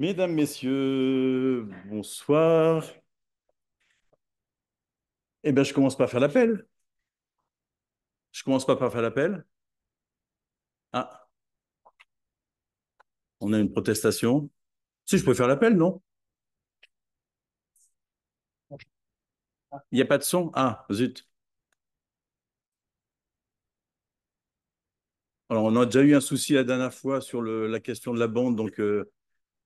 Mesdames, Messieurs, bonsoir. Eh bien, je commence pas à faire l'appel. Je commence pas par faire l'appel. Ah. On a une protestation. Si, je peux faire l'appel, non Il n'y a pas de son Ah, zut. Alors, on a déjà eu un souci la dernière fois sur la question de la bande, donc euh,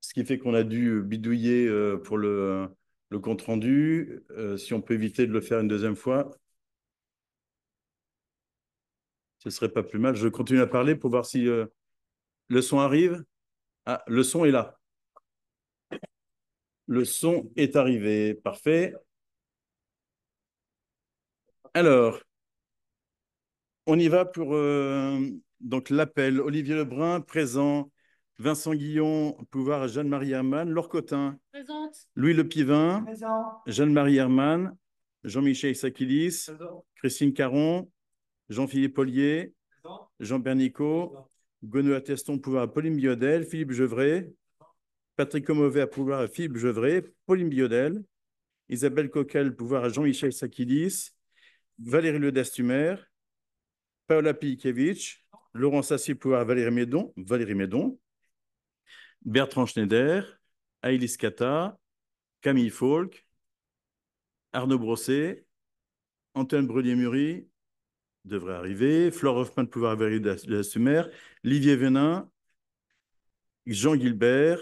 ce qui fait qu'on a dû bidouiller euh, pour le, compte rendu. Euh, si on peut éviter de le faire une deuxième fois, ce ne serait pas plus mal. Je continue à parler pour voir si euh, le son arrive. Ah, le son est là. Le son est arrivé. Parfait. Alors, on y va pour l'appel. Olivier Lebrun, présent. Vincent Guillon, Pouvoir à Jeanne-Marie Herman, Laure Cotin, Louis Le Pivin, Jeanne-Marie Herman, Jean-Michel Sakilis, Christine Caron, Jean-Philippe Ollier, Jean Bernico, Nico, Teston, Pouvoir à Pauline Biodel, Philippe Gevray, Patrick Comové Pouvoir à Philippe Gevray, Pauline Biodel, Isabelle Coquel, Pouvoir à Jean-Michel Sakilis, Valérie Le Dastumer, Paola Pikiewicz, Laurent Sassi, Pouvoir à Valérie Médon, Valérie Médon, Bertrand Schneider, Ailis Kata, Camille Faulk, Arnaud Brosset, Antoine Brunier-Murie devrait arriver, Flore Hoffmann, pouvoir de de la Sumer, Olivier Venin, Jean Gilbert,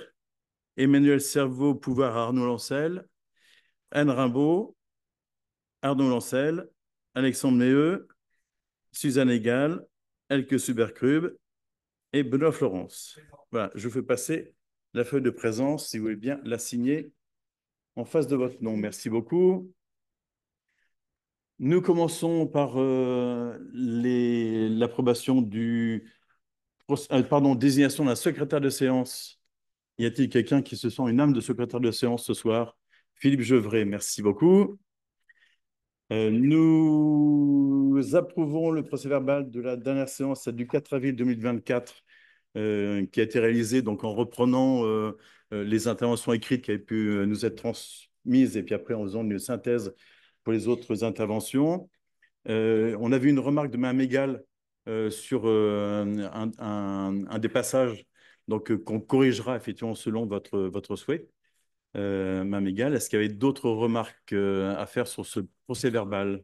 Emmanuel Servaux, pouvoir Arnaud Lancel, Anne Rimbaud, Arnaud Lancel, Alexandre Méheux, Suzanne Egal, Elke Suberkrub, et Benoît Florence. Voilà, je fais passer la feuille de présence, si vous voulez bien la signer en face de votre nom. Merci beaucoup. Nous commençons par euh, l'approbation du euh, pardon, désignation d'un secrétaire de séance. Y a-t-il quelqu'un qui se sent une âme de secrétaire de séance ce soir Philippe Gevray, merci beaucoup. Euh, nous approuvons le procès verbal de la dernière séance du 4 avril 2024 euh, qui a été réalisée donc, en reprenant euh, les interventions écrites qui avaient pu nous être transmises et puis après en faisant une synthèse pour les autres interventions. on a vu une remarque de Mme Mégal sur un, des passages qu'on corrigera effectivement selon votre, votre souhait. Euh, Mme Mamégal. Est-ce qu'il y avait d'autres remarques euh, à faire sur ce procès verbal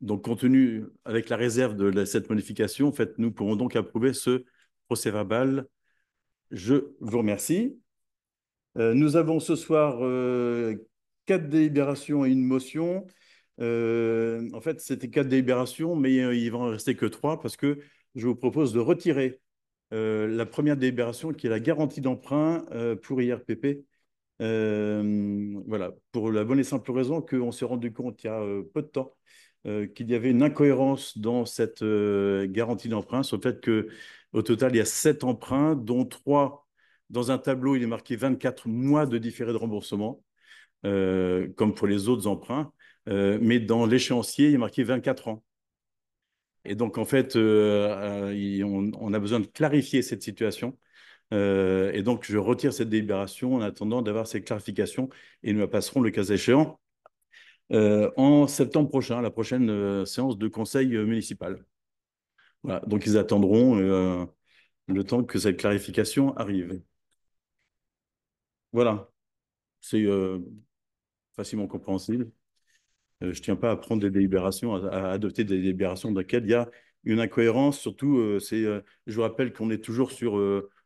Donc, compte tenu, avec la réserve de cette modification, en fait, nous pourrons donc approuver ce procès verbal. Je vous remercie. Euh, nous avons ce soir quatre délibérations et une motion. en fait, c'était quatre délibérations, mais il va en rester que trois parce que je vous propose de retirer euh, la première délibération qui est la garantie d'emprunt euh, pour IRPP. Euh, voilà, pour la bonne et simple raison qu'on s'est rendu compte il y a peu de temps qu'il y avait une incohérence dans cette garantie d'emprunt sur le fait que au total, il y a sept emprunts, dont trois dans un tableau, il est marqué 24 mois de différé de remboursement, comme pour les autres emprunts, mais dans l'échéancier, il est marqué 24 ans. Et donc, en fait, euh, euh, on, a besoin de clarifier cette situation. Euh, et donc, je retire cette délibération en attendant d'avoir ces clarifications et nous la passerons, le cas échéant, en septembre prochain, la prochaine séance de conseil municipal. Voilà, donc, ils attendront le temps que cette clarification arrive. Voilà, c'est facilement compréhensible. Euh, je ne tiens pas à prendre des délibérations, à, adopter des délibérations dans lesquelles il y a une incohérence. Surtout, euh, c'est, euh, je vous rappelle qu'on est toujours sur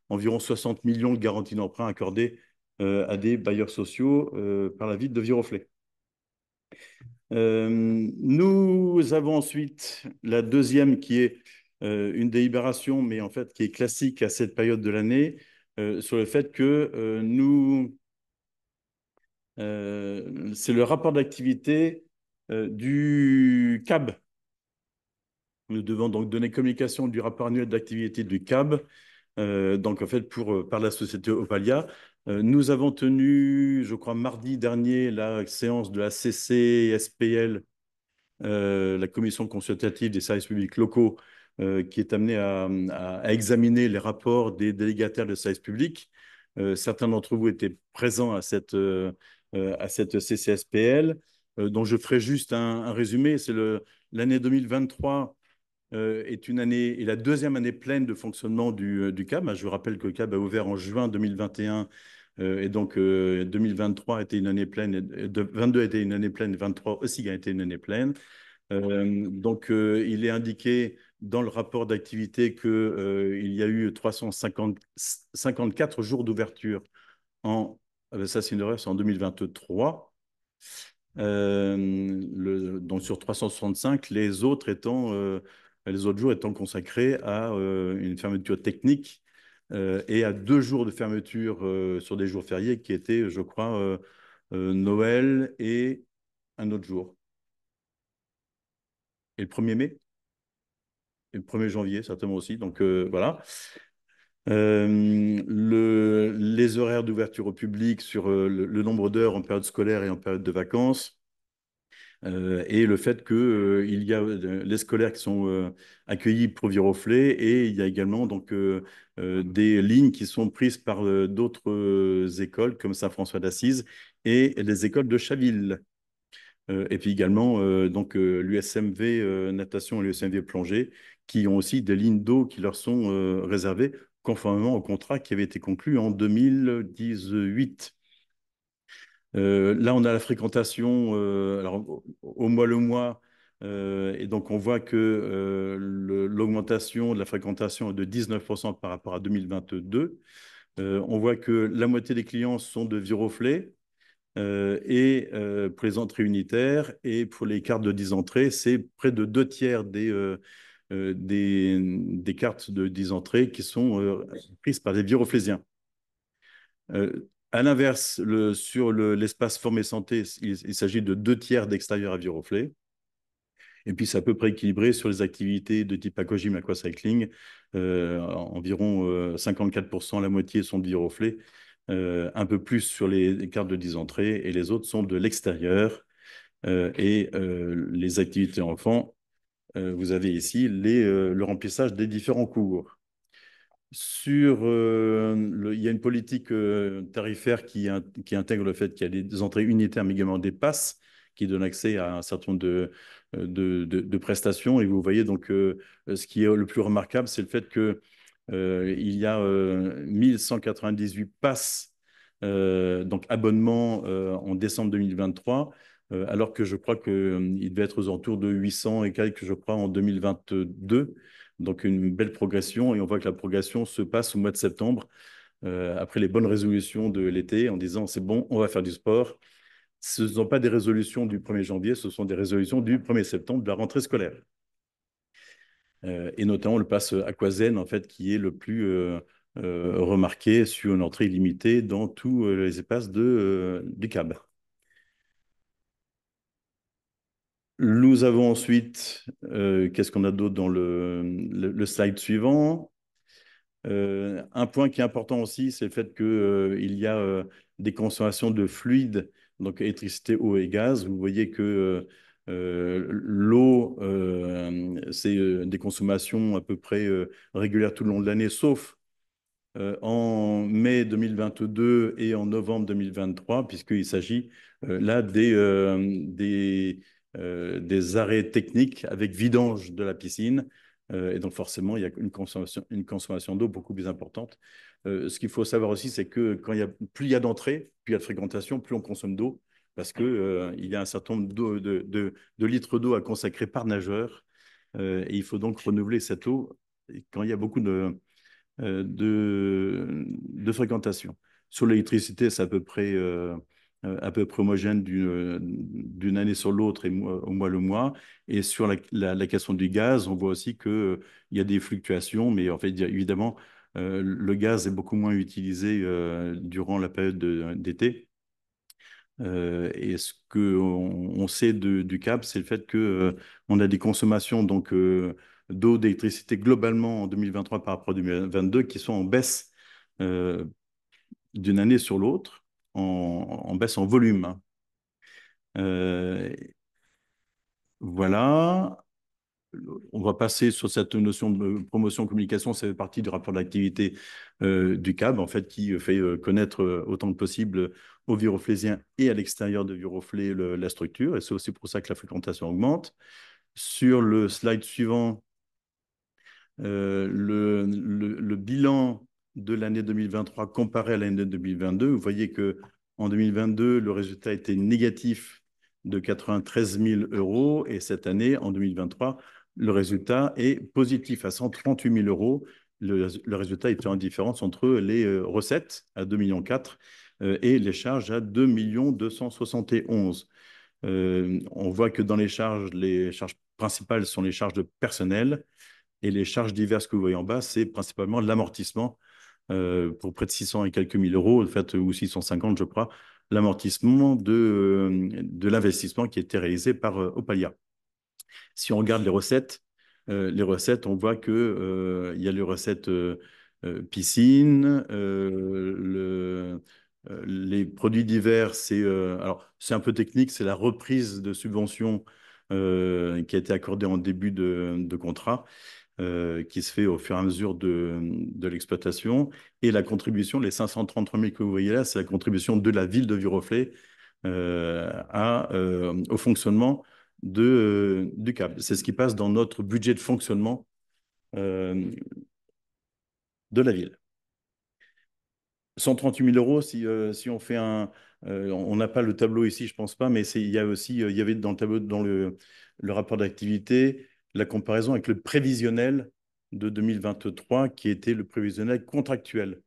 environ 60 millions de garanties d'emprunt accordées à des bailleurs sociaux par la ville de Viroflay. nous avons ensuite la deuxième qui est une délibération, mais en fait qui est classique à cette période de l'année, sur le fait que nous, c'est le rapport d'activité euh, du CAB. Nous devons donc donner communication du rapport annuel d'activité du CAB, euh, donc en fait pour, euh, par la société Ovalia nous avons tenu, je crois, mardi dernier, la séance de la CCSPL, la commission consultative des services publics locaux, qui est amenée à, examiner les rapports des délégataires de services publics. certains d'entre vous étaient présents à cette, à cette CCSPL. Euh, dont je ferai juste un, résumé. C'est l'année 2023 euh, est une année et la deuxième année pleine de fonctionnement du, euh, du CAB. Je vous rappelle que le CAB a ouvert en juin 2021 et donc 2023 était une année pleine, 22 était une année pleine, 23 aussi a été une année pleine. donc, il est indiqué dans le rapport d'activité qu'il y a eu 354 jours d'ouverture en, ça en 2023. Euh, le, donc sur 365, les autres, étant, euh, les autres jours étant consacrés à euh, une fermeture technique et à deux jours de fermeture sur des jours fériés qui étaient, je crois, Noël et un autre jour. Et le 1er mai et le 1er janvier, certainement aussi. Donc voilà. Euh, le, les horaires d'ouverture au public sur euh, le, nombre d'heures en période scolaire et en période de vacances. Euh, et le fait qu'il y a les scolaires qui sont accueillis pour Viroflé et il y a également donc, des lignes qui sont prises par d'autres écoles comme Saint-François d'Assise et les écoles de Chaville. et puis également donc l'USMV natation et l'USMV plongée qui ont aussi des lignes d'eau qui leur sont réservées conformément au contrat qui avait été conclu en 2018. Euh, là, on a la fréquentation euh, alors, au mois le mois, euh, et donc on voit que l'augmentation de la fréquentation est de 19% par rapport à 2022. on voit que la moitié des clients sont de Viroflay et pour les entrées unitaires, et pour les cartes de 10 entrées, c'est près de deux tiers des euh, des, cartes de, 10 entrées qui sont euh, prises par des viroflésiens. Euh, à l'inverse, sur l'espace formé santé, il, s'agit de deux tiers d'extérieur à viroflé. Et puis, c'est à peu près équilibré sur les activités de type aquagym, aquacycling. Euh, environ 54%, la moitié sont de un peu plus sur les cartes de 10 entrées et les autres sont de l'extérieur. et les activités enfants euh, vous avez ici euh, le remplissage des différents cours. Sur, euh, il y a une politique tarifaire qui, intègre le fait qu'il y a des entrées unitaires, mais également des passes qui donnent accès à un certain nombre de, prestations. Et vous voyez donc ce qui est le plus remarquable, c'est le fait que il y a 1198 passes, donc abonnements en décembre 2023, euh, alors que je crois qu'il euh, devait être aux alentours de 800 et quelques, je crois, en 2022. Donc une belle progression et on voit que la progression se passe au mois de septembre, euh, après les bonnes résolutions de l'été, en disant c'est bon, on va faire du sport. Ce ne sont pas des résolutions du 1er janvier, ce sont des résolutions du 1er septembre de la rentrée scolaire. et notamment le passe Aquazen, en fait, qui est le plus remarqué sur une entrée illimitée dans tous les espaces de, du CAB. Nous avons ensuite, euh, qu'est-ce qu'on a d'autre dans le, slide suivant euh, Un point qui est important aussi, c'est le fait qu'il euh, il y a des consommations de fluides, donc électricité, eau et gaz. Vous voyez que l'eau, c'est des consommations à peu près régulières tout le long de l'année, sauf en mai 2022 et en novembre 2023, puisqu'il s'agit là des euh, des arrêts techniques avec vidange de la piscine. Euh, et donc forcément, il y a une consommation, une consommation d'eau beaucoup plus importante. Euh, ce qu'il faut savoir aussi, c'est que quand il y a, plus il y a d'entrées, plus il y a de fréquentation, plus on consomme d'eau parce qu'il y a un certain nombre de, litres d'eau à consacrer par nageur. et il faut donc renouveler cette eau quand il y a beaucoup de, fréquentation. Sur l'électricité, c'est à peu près euh, à peu près homogène d'une euh, année sur l'autre et au mois le mois. Et sur la, question du gaz, on voit aussi qu'il euh, y a des fluctuations, mais en fait, évidemment, le gaz est beaucoup moins utilisé durant la période d'été. et ce qu'on on sait du CAP, c'est le fait qu'on on a des consommations donc d'eau, d'électricité globalement en 2023 par rapport à 2022 qui sont en baisse d'une année sur l'autre en, baisse en volume. Hein. Euh, voilà. On va passer sur cette notion de promotion communication, c'est partie du rapport d'activité euh, du CAB, en fait, qui euh, fait connaître autant que possible aux Viroflésiens et à l'extérieur de Viroflé la structure. Et c'est aussi pour ça que la fréquentation augmente. Sur le slide suivant, le, le, bilan de l'année 2023 comparé à l'année 2022, vous voyez que en 2022, le résultat était négatif de 93 000 euros et cette année, en 2023, le résultat est positif à 138 000 euros. Le, résultat est en différence entre les euh, recettes à 2,4 millions euh, et les charges à 2,271 271 euh, On voit que dans les charges, les charges principales sont les charges de personnel et les charges diverses que vous voyez en bas, c'est principalement l'amortissement euh, pour près de 600 et quelques mille euros, en fait, ou 650, je crois, l'amortissement de, euh, de l'investissement qui a été réalisé par euh, Opalia. Si on regarde les recettes, les recettes, on voit qu'il il y a les recettes piscine, les produits divers, c'est alors un peu technique, c'est la reprise de subvention qui a été accordée en début de contrat. Euh, qui se fait au fur et à mesure de, l'exploitation. Et la contribution, les 533 000 que vous voyez là, c'est la contribution de la ville de Viroflay euh, à, euh, au fonctionnement de, du câble. C'est ce qui passe dans notre budget de fonctionnement de la ville. 138 000 euros, si, si on fait un, on n'a pas le tableau ici, je pense pas, mais il y a aussi, il y avait dans le tableau, dans le rapport d'activité, la comparaison avec le prévisionnel de 2023, qui était le prévisionnel contractuel.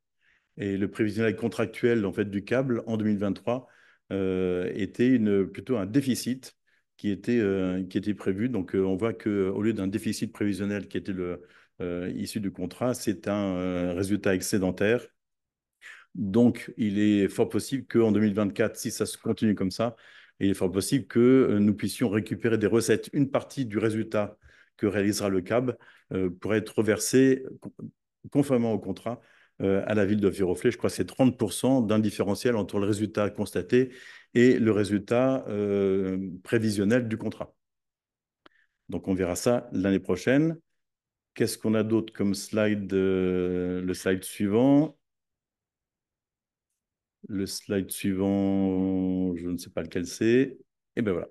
Et le prévisionnel contractuel en fait, du câble en 2023 euh, était une, plutôt un déficit qui était, euh, qui était prévu. Donc euh, on voit qu'au lieu d'un déficit prévisionnel qui était le, issu du contrat, c'est un résultat excédentaire. Donc, il est fort possible qu'en 2024, si ça se continue comme ça, il est fort possible que nous puissions récupérer des recettes, une partie du résultat que réalisera le CAB euh, pourrait être reversé conformément au contrat euh, à la ville de Viroflay. Je crois que c'est 30% d'un différentiel entre le résultat constaté et le résultat euh, prévisionnel du contrat. Donc, on verra ça l'année prochaine. Qu'est-ce qu'on a d'autre comme slide Le slide suivant. Le slide suivant, je ne sais pas lequel c'est. Et eh bien voilà.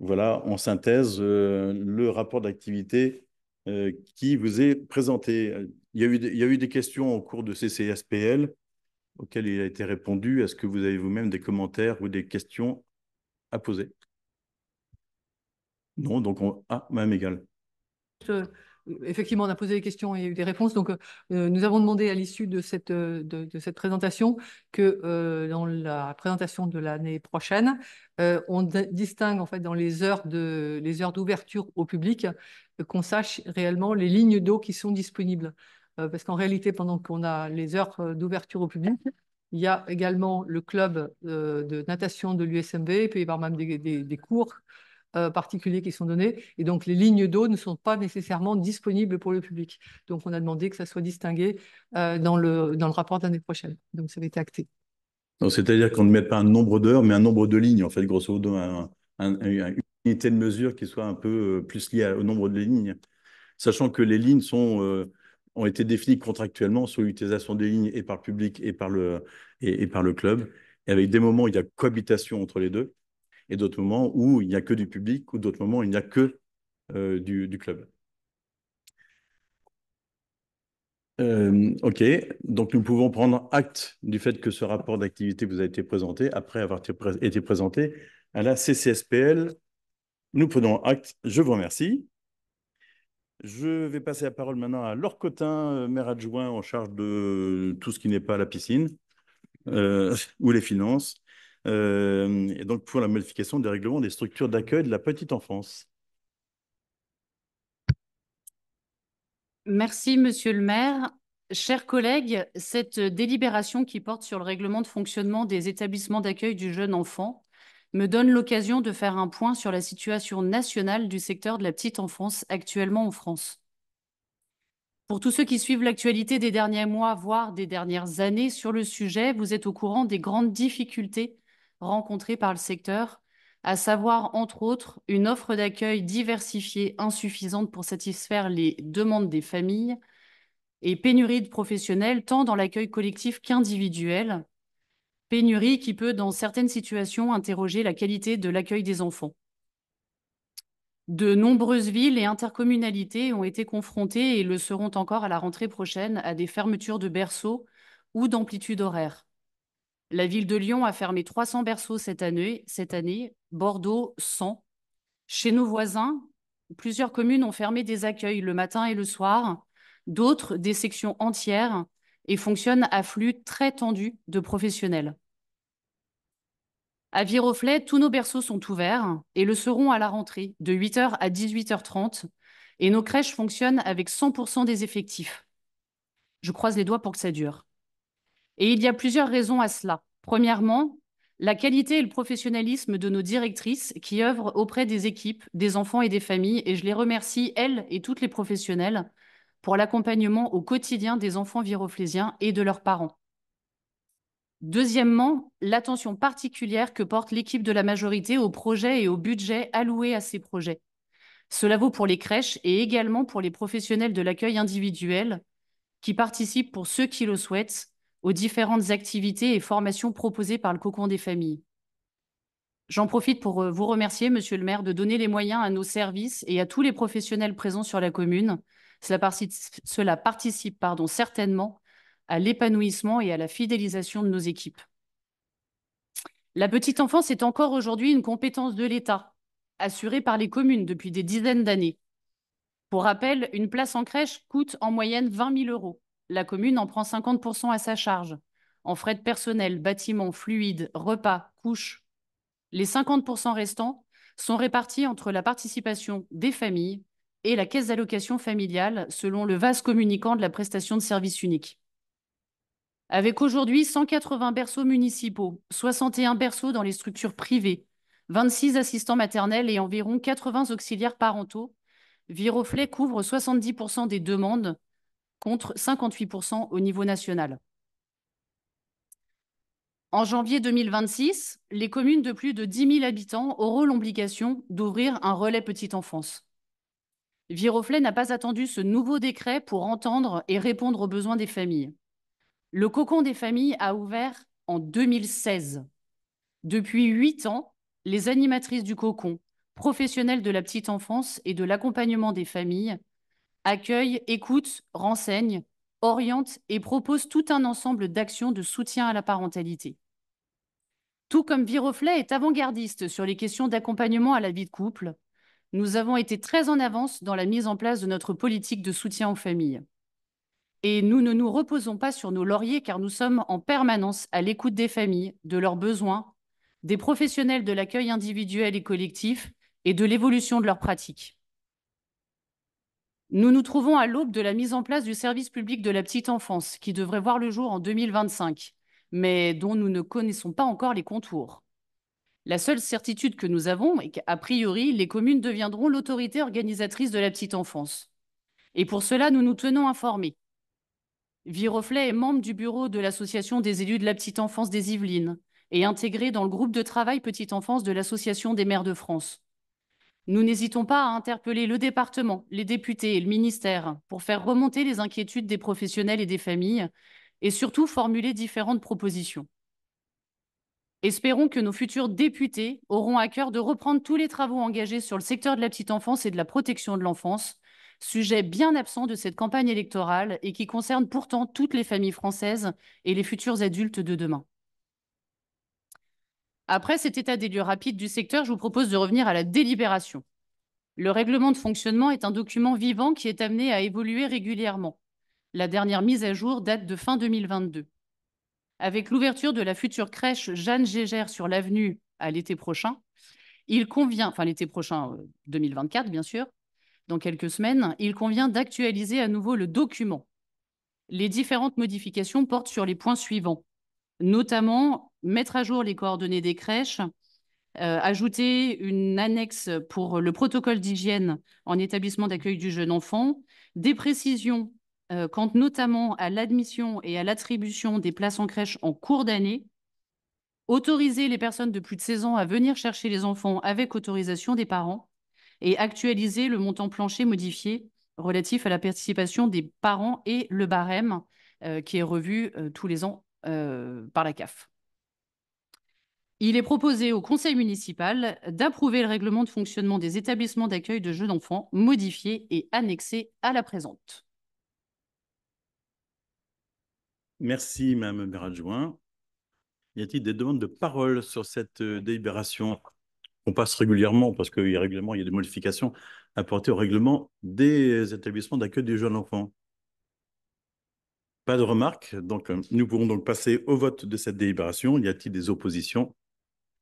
Voilà, en synthèse, euh, le rapport d'activité euh, qui vous est présenté. Il y, a eu, il y, a eu, des questions au cours de CCSPL auxquelles il a été répondu. Est-ce que vous avez vous-même des commentaires ou des questions à poser Non, donc on... Ah, même égal. Euh, effectivement, on a posé des questions et eu des réponses. Donc, euh, nous avons demandé à l'issue de cette, euh, de, cette présentation que euh, dans la présentation de l'année prochaine, on distingue en fait dans les heures les heures d'ouverture au public qu'on sache réellement les lignes d'eau qui sont disponibles. parce qu'en réalité, pendant qu'on a les heures d'ouverture au public, il y a également le club de natation de l'USMB, puis il y avoir même des, des, des cours euh, particuliers qui sont donnés. Et donc, les lignes d'eau ne sont pas nécessairement disponibles pour le public. Donc, on a demandé que ça soit distingué euh, dans, le, dans le rapport d'année prochaine. Donc, ça a été acté. C'est-à-dire qu'on ne met pas un nombre d'heures, mais un nombre de lignes, en fait, grosso modo, une unité de mesure qui soit un peu euh, plus liée au nombre de lignes, sachant que les lignes sont, ont été définies contractuellement sur l'utilisation des lignes et par le public et par le, et, et par le club, et avec des moments où il y a cohabitation entre les deux et d'autres moments où il n'y a que du public, ou d'autres moments où il n'y a que euh, du, club. Euh, ok, donc nous pouvons prendre acte du fait que ce rapport d'activité vous a été présenté après avoir été présenté à la CCSPL. Nous prenons acte. Je vous remercie. Je vais passer la parole maintenant à Laure Cotin, euh, maire adjoint en charge de tout ce qui n'est pas la piscine ou les finances, euh, et donc pour la modification des règlements des structures d'accueil de la petite enfance. Merci, Monsieur le maire. Chers collègues, cette délibération qui porte sur le règlement de fonctionnement des établissements d'accueil du jeune enfant me donne l'occasion de faire un point sur la situation nationale du secteur de la petite enfance actuellement en France. Pour tous ceux qui suivent l'actualité des derniers mois, voire des dernières années sur le sujet, vous êtes au courant des grandes difficultés rencontrées par le secteur, à savoir entre autres une offre d'accueil diversifiée insuffisante pour satisfaire les demandes des familles et pénurie de professionnels tant dans l'accueil collectif qu'individuel, pénurie qui peut dans certaines situations interroger la qualité de l'accueil des enfants. De nombreuses villes et intercommunalités ont été confrontées et le seront encore à la rentrée prochaine à des fermetures de berceaux ou d'amplitude horaire. La ville de Lyon a fermé 300 berceaux cette année, cette année Bordeaux 100. Chez nos voisins, plusieurs communes ont fermé des accueils le matin et le soir, d'autres des sections entières et fonctionnent à flux très tendu de professionnels. À Viroflet, tous nos berceaux sont ouverts et le seront à la rentrée de 8h à 18h30 et nos crèches fonctionnent avec 100% des effectifs. Je croise les doigts pour que ça dure. Et il y a plusieurs raisons à cela. Premièrement, la qualité et le professionnalisme de nos directrices qui œuvrent auprès des équipes, des enfants et des familles. Et je les remercie, elles et toutes les professionnelles, pour l'accompagnement au quotidien des enfants viroflésiens et de leurs parents. Deuxièmement, l'attention particulière que porte l'équipe de la majorité aux projets et au budget alloués à ces projets. Cela vaut pour les crèches et également pour les professionnels de l'accueil individuel qui participent pour ceux qui le souhaitent aux différentes activités et formations proposées par le cocon des familles. J'en profite pour euh, vous remercier, Monsieur le maire, de donner les moyens à nos services et à tous les professionnels présents sur la commune. Cela, participe, pardon, certainement à l'épanouissement et à la fidélisation de nos équipes. La petite enfance est encore aujourd'hui une compétence de l'État, assurée par les communes depuis des dizaines d'années. Pour rappel, une place en crèche coûte en moyenne 20 000 euros la commune en prend 50% à sa charge, en frais de personnel, bâtiments, fluides, repas, couches. Les 50% restants sont répartis entre la participation des familles et la caisse d'allocation familiale selon le vase communicant de la prestation de services unique. Avec aujourd'hui 180 berceaux municipaux, 61 berceaux dans les structures privées, 26 assistants maternels et environ 80 auxiliaires parentaux, Viroflay couvre 70% des demandes contre 58% au niveau national. En janvier 2026, les communes de plus de 10 000 habitants auront l'obligation d'ouvrir un relais petite enfance. Viroflay n'a pas attendu ce nouveau décret pour entendre et répondre aux besoins des familles. Le cocon des familles a ouvert en 2016. Depuis huit ans, les animatrices du cocon, professionnelles de la petite enfance et de l'accompagnement des familles accueille, écoute, renseigne, oriente et propose tout un ensemble d'actions de soutien à la parentalité. Tout comme Viroflay est avant-gardiste sur les questions d'accompagnement à la vie de couple, nous avons été très en avance dans la mise en place de notre politique de soutien aux familles. Et nous ne nous reposons pas sur nos lauriers car nous sommes en permanence à l'écoute des familles, de leurs besoins, des professionnels de l'accueil individuel et collectif et de l'évolution de leurs pratiques. Nous nous trouvons à l'aube de la mise en place du service public de la petite enfance, qui devrait voir le jour en 2025, mais dont nous ne connaissons pas encore les contours. La seule certitude que nous avons est qu'a priori, les communes deviendront l'autorité organisatrice de la petite enfance. Et pour cela, nous nous tenons informés. Viroflet est membre du bureau de l'Association des élus de la petite enfance des Yvelines et intégré dans le groupe de travail petite enfance de l'Association des maires de France. Nous n'hésitons pas à interpeller le département, les députés et le ministère pour faire remonter les inquiétudes des professionnels et des familles et surtout formuler différentes propositions. Espérons que nos futurs députés auront à cœur de reprendre tous les travaux engagés sur le secteur de la petite enfance et de la protection de l'enfance, sujet bien absent de cette campagne électorale et qui concerne pourtant toutes les familles françaises et les futurs adultes de demain. Après cet état des lieux rapide du secteur, je vous propose de revenir à la délibération. Le règlement de fonctionnement est un document vivant qui est amené à évoluer régulièrement. La dernière mise à jour date de fin 2022. Avec l'ouverture de la future crèche Jeanne Gégère sur l'avenue à l'été prochain, il convient, enfin l'été prochain 2024 euh, bien sûr, dans quelques semaines, il convient d'actualiser à nouveau le document. Les différentes modifications portent sur les points suivants notamment mettre à jour les coordonnées des crèches, euh, ajouter une annexe pour le protocole d'hygiène en établissement d'accueil du jeune enfant, des précisions euh, quant notamment à l'admission et à l'attribution des places en crèche en cours d'année, autoriser les personnes de plus de 16 ans à venir chercher les enfants avec autorisation des parents et actualiser le montant plancher modifié relatif à la participation des parents et le barème euh, qui est revu tous les ans euh, par la CAF. Il est proposé au conseil municipal d'approuver le règlement de fonctionnement des établissements d'accueil de jeunes d'enfants modifié et annexé à la présente. Merci, Madame le adjoint. Y a-t-il des demandes de parole sur cette euh, délibération On passe régulièrement, parce qu'il y a régulièrement il y a des modifications apportées au règlement des établissements d'accueil des jeunes enfants. Pas de remarques. Donc, euh, nous pourrons donc passer au vote de cette délibération. Y a-t-il des oppositions,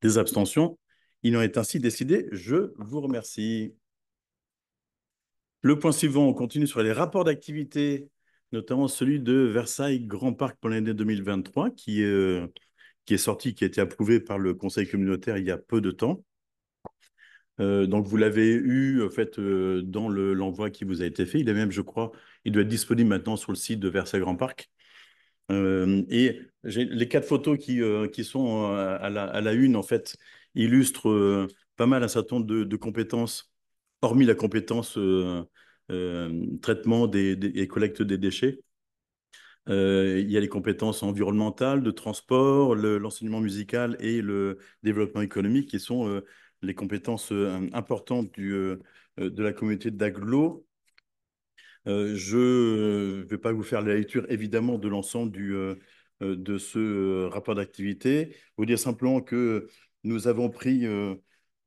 des abstentions Il en est ainsi décidé. Je vous remercie. Le point suivant, on continue sur les rapports d'activité, notamment celui de Versailles Grand Parc pour l'année 2023, qui, euh, qui est sorti, qui a été approuvé par le Conseil communautaire il y a peu de temps. Euh, donc, vous l'avez eu en fait, dans l'envoi qui vous a été fait. Il est même, je crois, il doit être disponible maintenant sur le site de Versailles Grand Parc. Euh, et les quatre photos qui, euh, qui sont euh, à la, une, en fait, illustrent pas mal un certain nombre de, compétences, hormis la compétence traitement des, et collecte des déchets. il y a les compétences environnementales, de transport, l'enseignement musical et le développement économique qui sont les compétences importantes du, de la communauté d'Aglo euh, je ne vais pas vous faire la lecture évidemment de l'ensemble euh, euh, de ce rapport d'activité. Vous dire simplement que nous avons pris,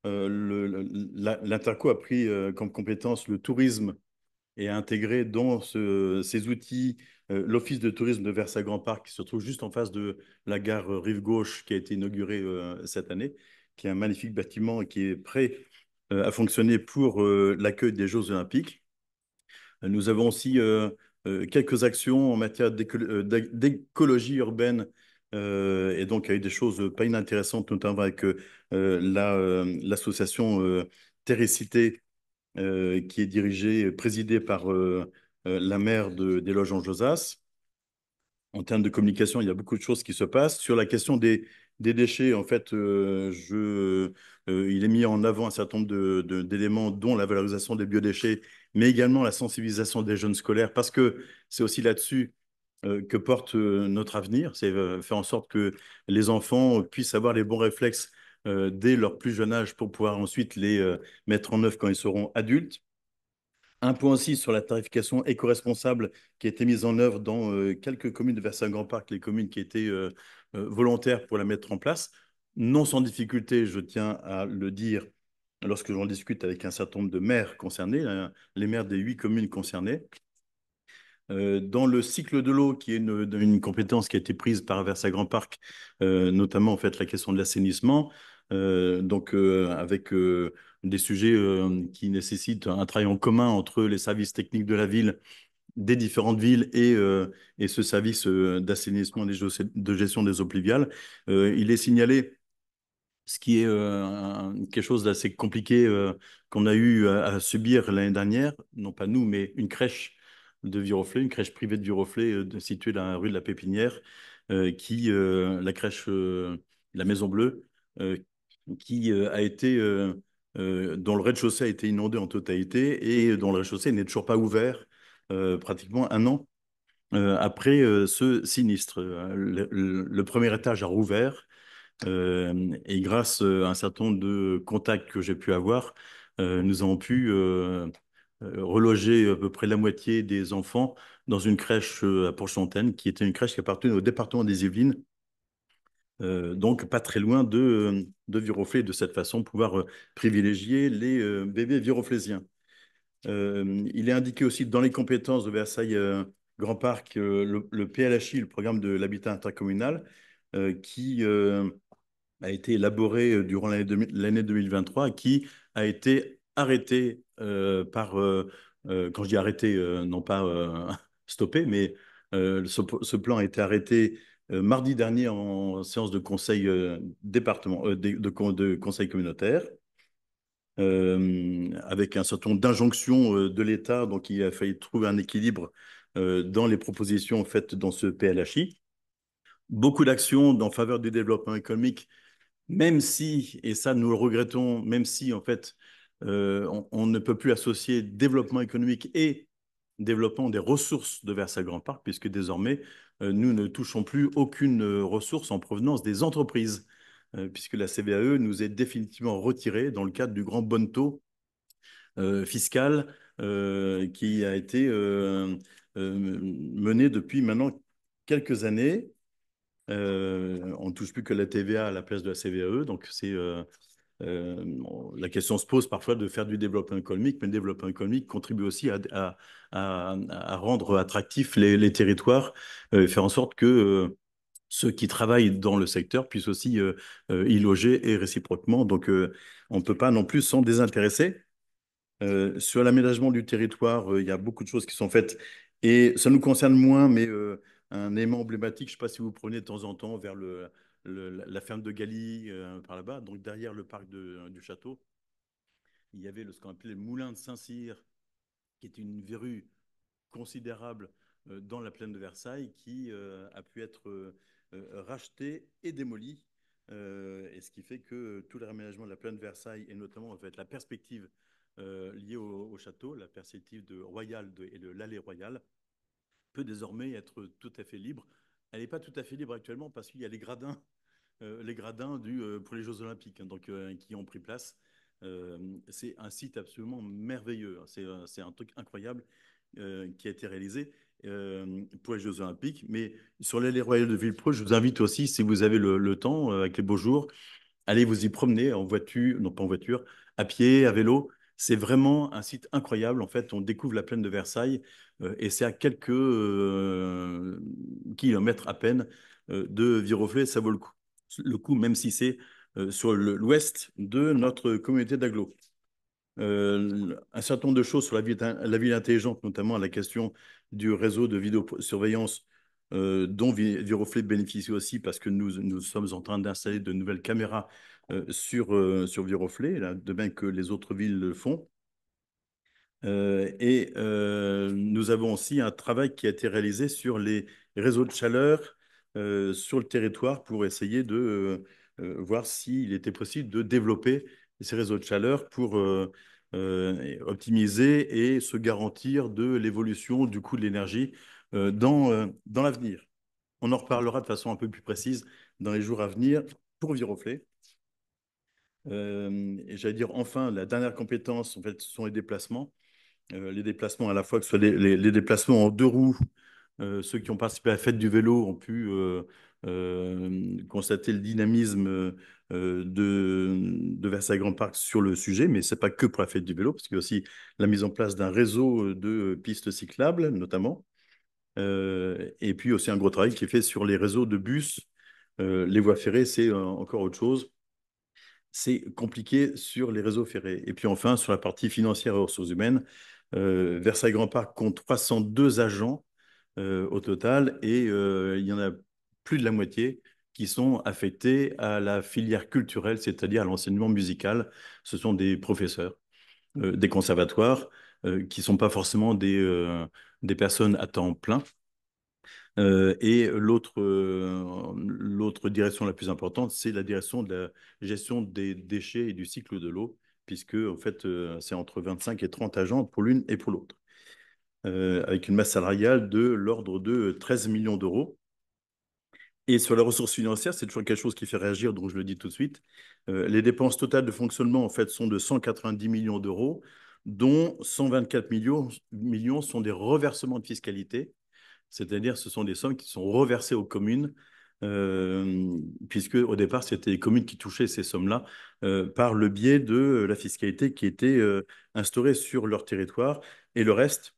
l'Interco a pris comme compétence le tourisme et a intégré dans ses ces outils l'office de tourisme de Versailles Grand Parc qui se trouve juste en face de la gare Rive Gauche qui a été inaugurée cette année, qui est un magnifique bâtiment qui est prêt à fonctionner pour l'accueil des Jeux Olympiques. Nous avons aussi euh, euh, quelques actions en matière euh, d'écologie urbaine. et donc, il y a eu des choses pas inintéressantes, notamment avec l'association la, Cité, qui est dirigée, présidée par la maire de, des Loges en Josas. En termes de communication, il y a beaucoup de choses qui se passent. Sur la question des, des déchets, en fait, euh, je, euh, il est mis en avant un certain nombre d'éléments, dont la valorisation des biodéchets, mais également la sensibilisation des jeunes scolaires, parce que c'est aussi là-dessus euh, que porte notre avenir, c'est faire en sorte que les enfants puissent avoir les bons réflexes dès leur plus jeune âge pour pouvoir ensuite les mettre en œuvre quand ils seront adultes. Un point aussi sur la tarification éco-responsable qui a été mise en œuvre dans quelques communes de Versailles-Grand-Parc, les communes qui étaient euh, volontaire pour la mettre en place, non sans difficulté, je tiens à le dire, lorsque j'en discute avec un certain nombre de maires concernés, hein, les maires des huit communes concernées. Euh, dans le cycle de l'eau, qui est une, compétence qui a été prise par Versa Grand Parc, euh, notamment en fait la question de l'assainissement, donc avec des sujets qui nécessitent un travail en commun entre les services techniques de la ville des différentes villes et, euh, et ce service euh, d'assainissement et de gestion des eaux pluviales. Euh, il est signalé, ce qui est quelque chose d'assez compliqué qu'on a eu à, subir l'année dernière, non pas nous, mais une crèche de Viroflay, une crèche privée de Viroflay située dans la rue de la Pépinière, qui, la crèche, la Maison Bleue, qui a été... dont le rez-de-chaussée a été inondé en totalité et dont le rez-de-chaussée n'est toujours pas ouvert euh, pratiquement un an euh, après euh, ce sinistre. Le, premier étage a rouvert et grâce à un certain nombre de contacts que j'ai pu avoir, nous avons pu reloger à peu près la moitié des enfants dans une crèche à port qui était une crèche qui appartenait au département des Yvelines, donc pas très loin de, de Viroflé, de cette façon pouvoir privilégier les bébés viroflésiens. Euh, il est indiqué aussi dans les compétences de Versailles euh, Grand Parc, euh, le, PLHI, le programme de l'habitat intercommunal, qui a été élaboré durant l'année 2023 et qui a été arrêté par, quand je dis arrêté, non pas stoppé, mais ce, plan a été arrêté mardi dernier en séance de conseil département, de conseil communautaire. Euh, avec un certain nombre d'injonctions euh, de l'État. Donc, il a fallu trouver un équilibre euh, dans les propositions faites dans ce PLHI. Beaucoup d'actions en faveur du développement économique, même si, et ça nous le regrettons, même si en fait on, ne peut plus associer développement économique et développement des ressources de Versailles Grand Parc, puisque désormais nous ne touchons plus aucune ressource en provenance des entreprises. Euh, puisque la CVAE nous est définitivement retirée dans le cadre du grand bon taux euh, fiscal euh, qui a été mené depuis maintenant quelques années. on ne touche plus que la TVA à la place de la CVAE, donc c'est la question se pose parfois de faire du développement économique, mais le développement économique contribue aussi à, rendre attractifs les, territoires, euh, faire en sorte que ceux qui travaillent dans le secteur puissent aussi euh, euh, y loger et réciproquement. Donc, euh, on ne peut pas non plus s'en désintéresser. sur l'aménagement du territoire, il y a beaucoup de choses qui sont faites et ça nous concerne moins, mais un aimant emblématique, je ne sais pas si vous prenez de temps en temps vers le, la ferme de Galie par là-bas, donc derrière le parc du château, il y avait le, ce qu'on appelait le moulin de Saint-Cyr, qui est une verrue considérable dans la plaine de Versailles qui a pu être euh, racheté et démoli. Euh, et ce qui fait que tout le réaménagement de la plaine de Versailles, et notamment en fait, la perspective euh, liée au, château, la perspective de Royal et de l'allée royale, peut désormais être tout à fait libre. Elle n'est pas tout à fait libre actuellement parce qu'il y a les gradins, les gradins du, pour les Jeux Olympiques hein, donc, qui ont pris place. c'est un site absolument merveilleux. Hein. C'est un truc incroyable qui a été réalisé. Euh, pour les Jeux Olympiques. Mais sur l'allée royale de Villepreux, je vous invite aussi, si vous avez le, temps, euh, avec les beaux jours, allez vous y promener en voiture, non pas en voiture, à pied, à vélo. C'est vraiment un site incroyable. En fait, on découvre la plaine de Versailles euh, et c'est à quelques kilomètres à peine de Viroflay. Ça vaut le coup, le coup même si c'est sur l'ouest de notre communauté d'agglomération. Euh, un certain nombre de choses sur la ville, la ville intelligente, notamment la question du réseau de vidéosurveillance euh, dont Viroflé bénéficie aussi parce que nous, nous sommes en train d'installer de nouvelles caméras euh, sur, euh, sur là, de même que les autres villes le font. Euh, et nous avons aussi un travail qui a été réalisé sur les réseaux de chaleur sur le territoire pour essayer de voir s'il était possible de développer ces réseaux de chaleur pour euh, optimiser et se garantir de l'évolution du coût de l'énergie euh, dans, euh, dans l'avenir. On en reparlera de façon un peu plus précise dans les jours à venir pour Viroflay. j'allais dire enfin, la dernière compétence, en fait, ce sont les déplacements. les déplacements à la fois, que ce soit les, les, déplacements en deux roues. ceux qui ont participé à la fête du vélo ont pu euh, constater le dynamisme euh, de, Versailles Grand Parc sur le sujet, mais ce n'est pas que pour la fête du vélo, parce qu'il y a aussi la mise en place d'un réseau de pistes cyclables, notamment, euh, et puis aussi un gros travail qui est fait sur les réseaux de bus. les voies ferrées, c'est encore autre chose c'est compliqué sur les réseaux ferrés. Et puis enfin, sur la partie financière et ressources humaines, Versailles Grand Parc compte 302 agents au total et il y en a plus de la moitié qui sont affectés à la filière culturelle, c'est-à-dire à, l'enseignement musical. Ce sont des professeurs euh, des conservatoires euh, qui ne sont pas forcément des, euh, des personnes à temps plein. et l'autre direction la plus importante, c'est la direction de la gestion des déchets et du cycle de l'eau, puisque en fait, c'est entre 25 et 30 agents pour l'une et pour l'autre, avec une masse salariale de l'ordre de 13 millions d'euros et sur les ressources financières, c'est toujours quelque chose qui fait réagir, donc je le dis tout de suite. Euh, les dépenses totales de fonctionnement, en fait, sont de 190 millions d'euros, dont 124 millions, sont des reversements de fiscalité, c'est-à-dire ce sont des sommes qui sont reversées aux communes euh, puisque au départ, c'était les communes qui touchaient ces sommes-là euh, par le biais de la fiscalité qui était instaurée sur leur territoire. Et le reste,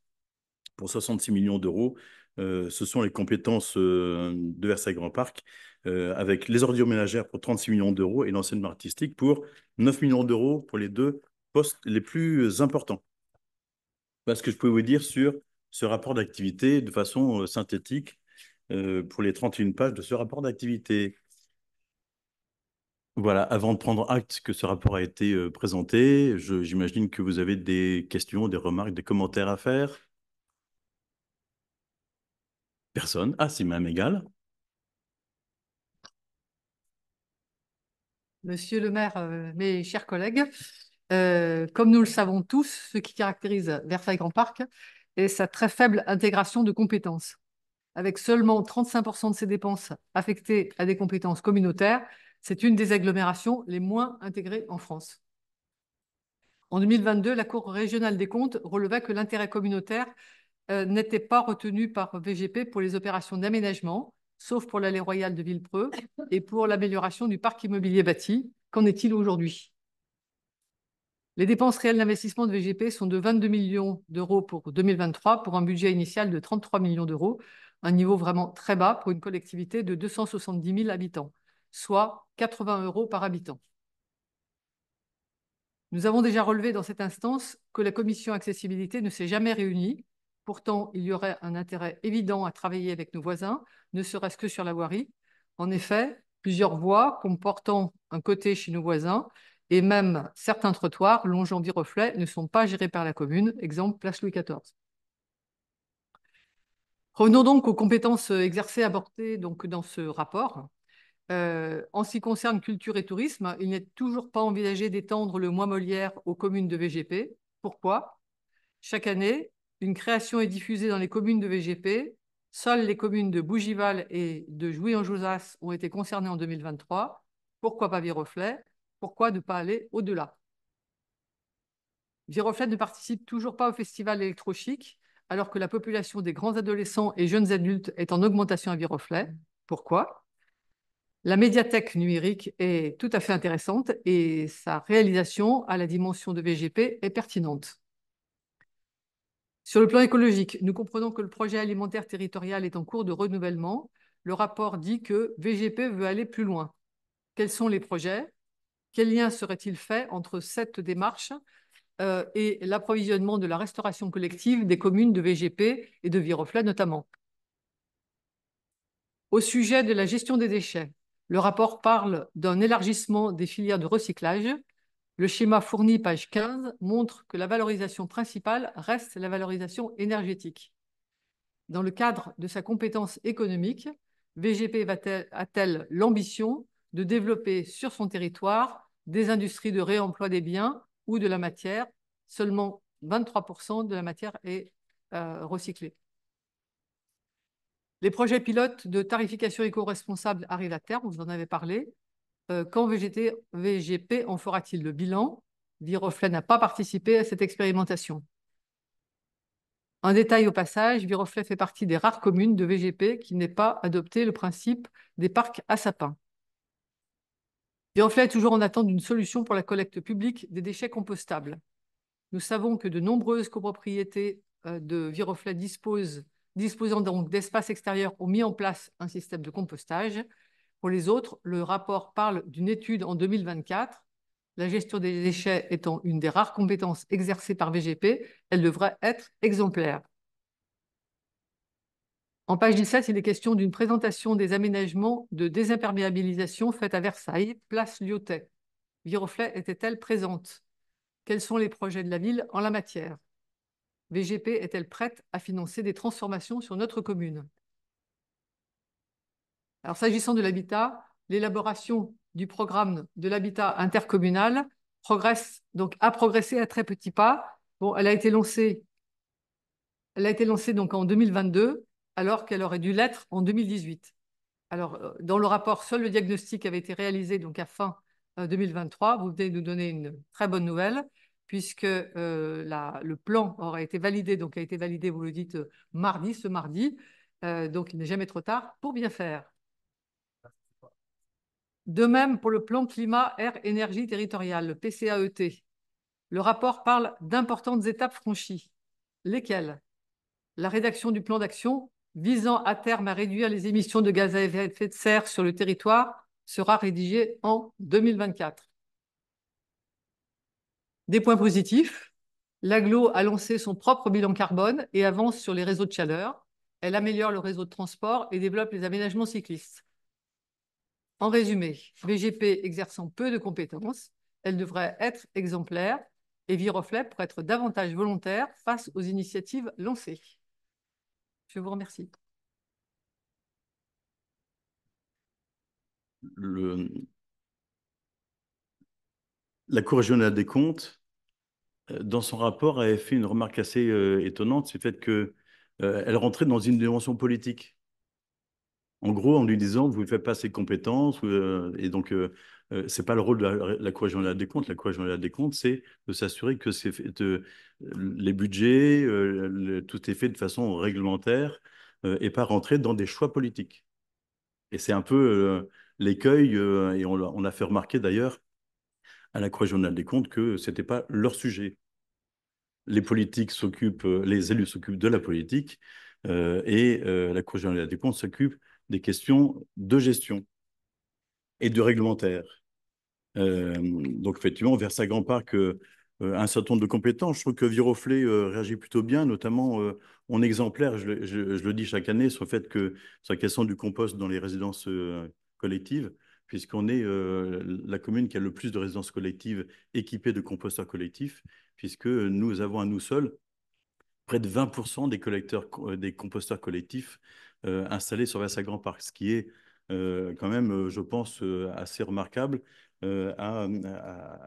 pour 66 millions d'euros, euh, ce sont les compétences euh, de Versailles Grand Parc, euh, avec les ordures ménagères pour 36 millions d'euros et l'enseignement artistique pour 9 millions d'euros pour les deux postes les plus importants. Voilà ce que je pouvais vous dire sur ce rapport d'activité de façon synthétique pour les 31 pages de ce rapport d'activité. Voilà, avant de prendre acte que ce rapport a été présenté, j'imagine que vous avez des questions, des remarques, des commentaires à faire. Personne. Ah, c'est même égal. Monsieur le maire, euh, mes chers collègues, euh, comme nous le savons tous, ce qui caractérise Versailles Grand Parc est sa très faible intégration de compétences. Avec seulement 35% de ses dépenses affectées à des compétences communautaires, c'est une des agglomérations les moins intégrées en France. En 2022, la Cour régionale des comptes relevait que l'intérêt communautaire euh, n'était pas retenu par VGP pour les opérations d'aménagement, sauf pour l'allée royale de Villepreux et pour l'amélioration du parc immobilier bâti. Qu'en est-il aujourd'hui Les dépenses réelles d'investissement de VGP sont de 22 millions d'euros pour 2023, pour un budget initial de 33 millions d'euros, un niveau vraiment très bas pour une collectivité de 270 000 habitants, soit 80 euros par habitant. Nous avons déjà relevé dans cette instance que la commission accessibilité ne s'est jamais réunie Pourtant, il y aurait un intérêt évident à travailler avec nos voisins, ne serait-ce que sur la voirie. En effet, plusieurs voies comportant un côté chez nos voisins et même certains trottoirs longeant reflets ne sont pas gérés par la commune, exemple Place Louis XIV. Revenons donc aux compétences exercées abordées donc, dans ce rapport. Euh, en ce qui concerne culture et tourisme, il n'est toujours pas envisagé d'étendre le mois Molière aux communes de VGP. Pourquoi Chaque année, une création est diffusée dans les communes de VGP. Seules les communes de Bougival et de Jouy-en-Josas ont été concernées en 2023. Pourquoi pas Viroflet Pourquoi ne pas aller au-delà Viroflet ne participe toujours pas au festival électrochique, alors que la population des grands adolescents et jeunes adultes est en augmentation à Viroflet. Pourquoi La médiathèque numérique est tout à fait intéressante et sa réalisation à la dimension de VGP est pertinente. Sur le plan écologique, nous comprenons que le projet alimentaire territorial est en cours de renouvellement. Le rapport dit que VGP veut aller plus loin. Quels sont les projets Quel lien serait-il fait entre cette démarche euh, et l'approvisionnement de la restauration collective des communes de VGP et de Viroflay notamment Au sujet de la gestion des déchets, le rapport parle d'un élargissement des filières de recyclage le schéma fourni, page 15, montre que la valorisation principale reste la valorisation énergétique. Dans le cadre de sa compétence économique, VGP a-t-elle l'ambition de développer sur son territoire des industries de réemploi des biens ou de la matière Seulement 23% de la matière est euh, recyclée. Les projets pilotes de tarification éco-responsable arrivent à terme, vous en avez parlé. Euh, quand VGP en fera-t-il le bilan Viroflay n'a pas participé à cette expérimentation. Un détail au passage, Viroflay fait partie des rares communes de VGP qui n'aient pas adopté le principe des parcs à sapins. Viroflay est toujours en attente d'une solution pour la collecte publique des déchets compostables. Nous savons que de nombreuses copropriétés euh, de Viroflay disposent, disposant donc d'espaces extérieurs, ont mis en place un système de compostage. Pour les autres, le rapport parle d'une étude en 2024. La gestion des déchets étant une des rares compétences exercées par VGP, elle devrait être exemplaire. En page 17, il est question d'une présentation des aménagements de désimperméabilisation faite à Versailles, place Lyotet. Viroflay était-elle présente Quels sont les projets de la ville en la matière VGP est-elle prête à financer des transformations sur notre commune alors, s'agissant de l'habitat, l'élaboration du programme de l'habitat intercommunal progresse, donc a progressé à très petits pas. Bon, elle a été lancée, elle a été lancée donc en 2022, alors qu'elle aurait dû l'être en 2018. Alors, euh, dans le rapport, seul le diagnostic avait été réalisé donc à fin 2023. Euh, vous venez nous donner une très bonne nouvelle, puisque euh, le plan aurait été validé, donc a été validé, vous le dites, mardi, ce mardi. donc, il n'est jamais trop tard pour bien faire. De même pour le plan climat-air-énergie territoriale, le PCAET. Le rapport parle d'importantes étapes franchies. Lesquelles La rédaction du plan d'action visant à terme à réduire les émissions de gaz à effet de serre sur le territoire sera rédigée en 2024. Des points positifs. L'AGLO a lancé son propre bilan carbone et avance sur les réseaux de chaleur. Elle améliore le réseau de transport et développe les aménagements cyclistes. En résumé, BGP exerçant peu de compétences, elle devrait être exemplaire et reflet pour être davantage volontaire face aux initiatives lancées. Je vous remercie. La Cour régionale des comptes, euh, dans son rapport, avait fait une remarque assez euh, étonnante, c'est le fait qu'elle euh, rentrait dans une dimension politique en gros en lui disant vous ne faites pas ces compétences. Euh, et donc, ce euh, n'est euh, c'est pas le rôle de la, Cour régionale des comptes. La Cour régionale des comptes, c'est de s'assurer que les budgets, tout est fait de façon réglementaire et pas rentrer dans des choix politiques. Et c'est un peu l'écueil, et on, a fait remarquer d'ailleurs à la Cour régionale des comptes que ce n'était pas leur sujet. Les politiques s'occupent, les élus s'occupent de la politique et la Cour régionale des comptes s'occupe des questions de gestion et de réglementaire. Euh, donc, effectivement, vers sa grand parc, que euh, euh, un certain nombre de compétences. Je trouve que Viroflé réagit plutôt bien, notamment en exemplaire, je, le dis chaque année, sur le fait que sur la question du compost dans les résidences collectives, puisqu'on est la commune qui a le plus de résidences collectives équipées de composteurs collectifs, puisque nous avons à nous seuls près de 20% des, collecteurs, des composteurs collectifs euh, installé sur Versailles Grand Parc, ce qui est euh, quand même, euh, je pense, assez remarquable à,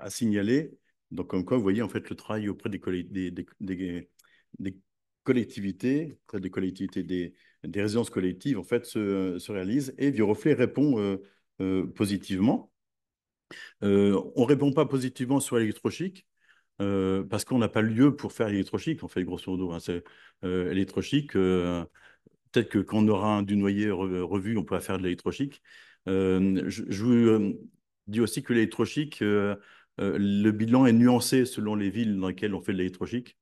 signaler. Donc, comme quoi, vous voyez, en fait, le travail auprès des, des, collectivités, des collectivités, des, résidences collectives, en fait, se, réalise et Vieux répond positivement. on ne répond pas positivement sur l'électrochique, parce qu'on n'a pas lieu pour faire l'électrochique, en fait, grosso modo. Hein, c'est Euh, Peut-être que quand on aura du noyer revu, on pourra faire de l'électrochic. Euh, je, vous euh, dis aussi que l'électrochic, euh, le bilan est nuancé selon les villes dans lesquelles on fait de l'électrochic.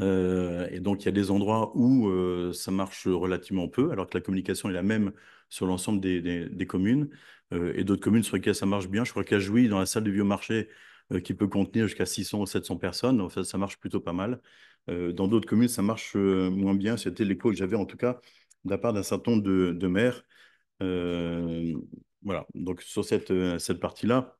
et donc, il y a des endroits où ça marche relativement peu, alors que la communication est la même sur l'ensemble des, communes, et d'autres communes sur lesquelles ça marche bien. Je crois qu'à Jouy, dans la salle du vieux marché, qui peut contenir jusqu'à 600 ou 700 personnes, ça marche plutôt pas mal. Euh, dans d'autres communes, ça marche euh, moins bien. C'était l'écho que j'avais en tout cas de la part d'un certain nombre de, maires. Euh, voilà, donc sur cette, cette partie-là,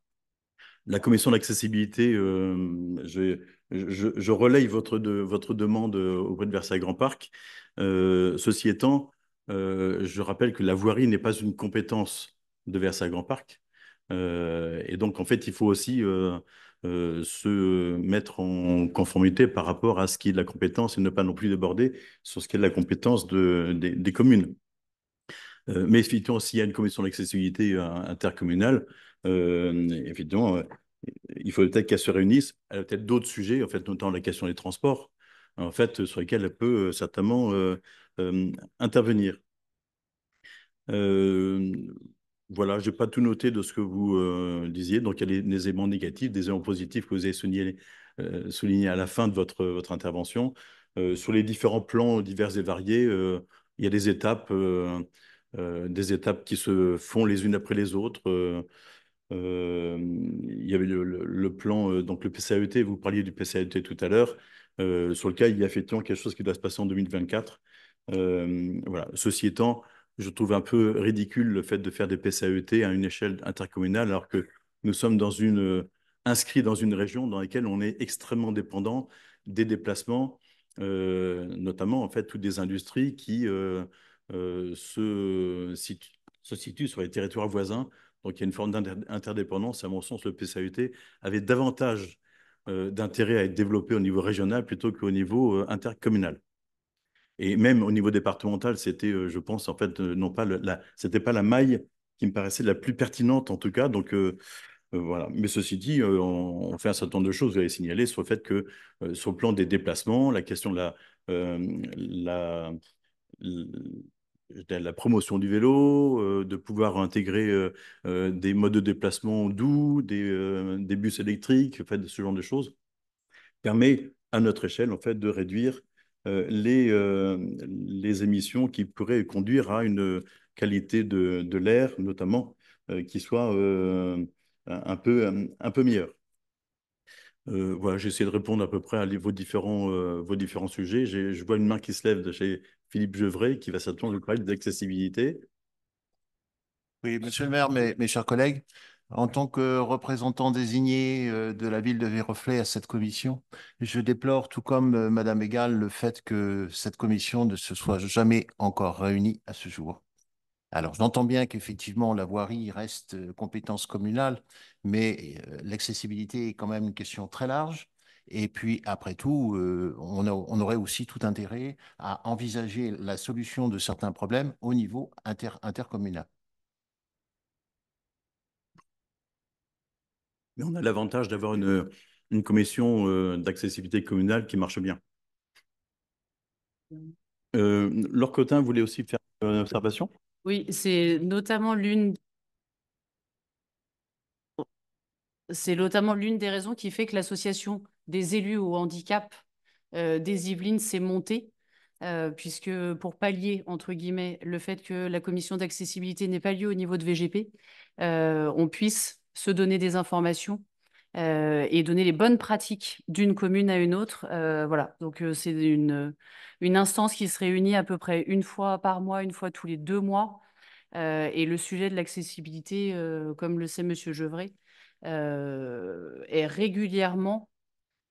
la commission d'accessibilité, je, je, relaye votre, de, votre demande auprès de Versailles Grand Parc. ceci étant, je rappelle que la voirie n'est pas une compétence de Versailles Grand Parc. et donc, en fait, il faut aussi euh, se mettre en conformité par rapport à ce qui est de la compétence et ne pas non plus déborder sur ce qui est de la compétence des, communes. Euh, mais effectivement, s'il y a une commission d'accessibilité euh, intercommunale, évidemment, il faut peut-être qu'elle se réunisse. Elle a peut-être d'autres sujets, en fait, notamment la question des transports, en fait, sur lesquels elle peut certainement intervenir. Voilà, je n'ai pas tout noté de ce que vous euh, disiez. Donc, il y a des éléments négatifs, des éléments positifs que vous avez soulignés euh, souligné à la fin de votre, votre intervention. Euh, sur les différents plans divers et variés, il y a des étapes, des étapes qui se font les unes après les autres. il y avait le, le plan, donc le PCAET, vous parliez du PCAET tout à l'heure, sur lequel il y a effectivement quelque chose qui doit se passer en 2024. voilà. Ceci étant, je trouve un peu ridicule le fait de faire des PCAET à une échelle intercommunale, alors que nous sommes euh, inscrits dans une région dans laquelle on est extrêmement dépendant des déplacements, euh, notamment en fait toutes des industries qui euh, se, se, situent sur les territoires voisins. Donc il y a une forme d'interdépendance. À mon sens, le PCAET avait davantage d'intérêt à être développé au niveau régional plutôt qu'au niveau intercommunal. Et même au niveau départemental, c'était, euh, je pense, en fait, euh, non pas la, c'était pas la maille qui me paraissait la plus pertinente en tout cas. Donc euh, voilà. Mais ceci dit, on, fait un certain nombre de choses. Vous avez signalé sur le fait que sur le plan des déplacements, la question de la, la, la promotion du vélo, de pouvoir intégrer des modes de déplacement doux, des, bus électriques, en fait, ce genre de choses, permet à notre échelle en fait de réduire euh, euh, les, émissions qui pourraient conduire à une qualité de, l'air, notamment, euh, qui soit un, peu, un peu meilleure. voilà, j'ai de répondre à peu près à vos différents, vos différents sujets. Je vois une main qui se lève de chez Philippe Gevray qui va s'attendre, au crois, d'accessibilité. Oui, monsieur le maire, mes chers collègues, en tant que représentant désigné euh, de la ville de Véroflé à cette commission, je déplore, tout comme euh, Madame Egal le fait que cette commission ne se soit jamais encore réunie à ce jour. Alors, j'entends bien qu'effectivement, la voirie reste euh, compétence communale, mais l'accessibilité est quand même une question très large. Et puis, après tout, on, aurait aussi tout intérêt à envisager la solution de certains problèmes au niveau intercommunal. Mais on a l'avantage d'avoir une, commission euh, d'accessibilité communale qui marche bien. Euh, Laure Cotin voulait aussi faire une observation Oui, c'est notamment l'une c'est notamment l'une des raisons qui fait que l'association des élus au handicap euh, des Yvelines s'est montée, puisque pour pallier, entre guillemets, le fait que la commission d'accessibilité n'est pas lieu au niveau de VGP, on puisse se donner des informations euh, et donner les bonnes pratiques d'une commune à une autre. Euh, voilà, donc euh, c'est une, une instance qui se réunit à peu près une fois par mois, une fois tous les deux mois. et le sujet de l'accessibilité, comme le sait Monsieur Gevray, est régulièrement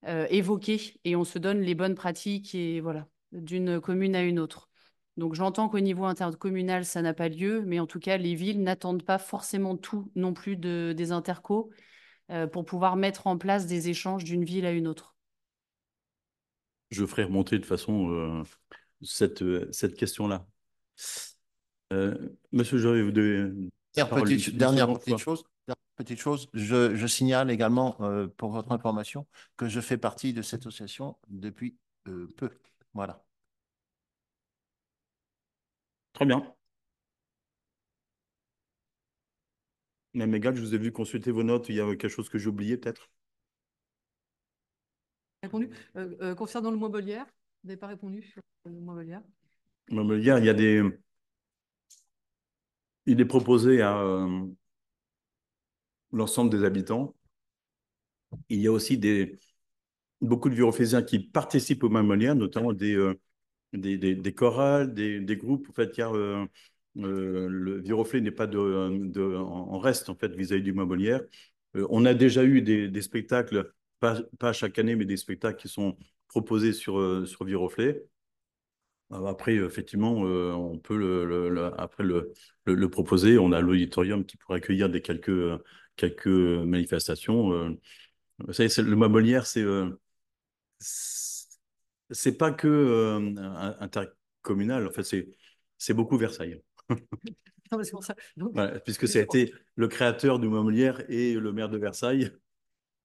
évoqué et on se donne les bonnes pratiques et voilà d'une commune à une autre. Donc j'entends qu'au niveau intercommunal, ça n'a pas lieu, mais en tout cas, les villes n'attendent pas forcément tout non plus des intercos euh, pour pouvoir mettre en place des échanges d'une ville à une autre. Je ferai remonter de façon euh, cette, euh, cette question-là. monsieur, j'aurais vous devez dernière petite chose. Petite chose, je, signale également pour votre information que je fais partie de cette association depuis peu. Voilà. Très bien. Mais mes je vous ai vu consulter vos notes. Il y a quelque chose que j'ai oublié, peut-être Répondu. Euh, euh, concernant le Montbéliard, vous n'avez pas répondu sur le Montbéliard. Le il y a des. Il est proposé à euh, l'ensemble des habitants. Il y a aussi des, beaucoup de vieux qui participent au Montbéliard, notamment des des, des, chorales, des, des, groupes, en fait, car euh, euh le Viroflé n'est pas de, en reste en fait vis-à-vis du Mabolière. Euh, on a déjà eu des, spectacles, pas, pas, chaque année, mais des spectacles qui sont proposés sur, euh, sur Viroflé. Après, effectivement, on peut le, après le, le, proposer. On a l'auditorium qui pourrait accueillir des quelques, quelques manifestations. Vous savez, le Mabolière, c'est c'est pas que euh, intercommunal, en fait, c'est beaucoup Versailles. non, pour ça. puisque c'était le créateur du Molière et le maire de Versailles.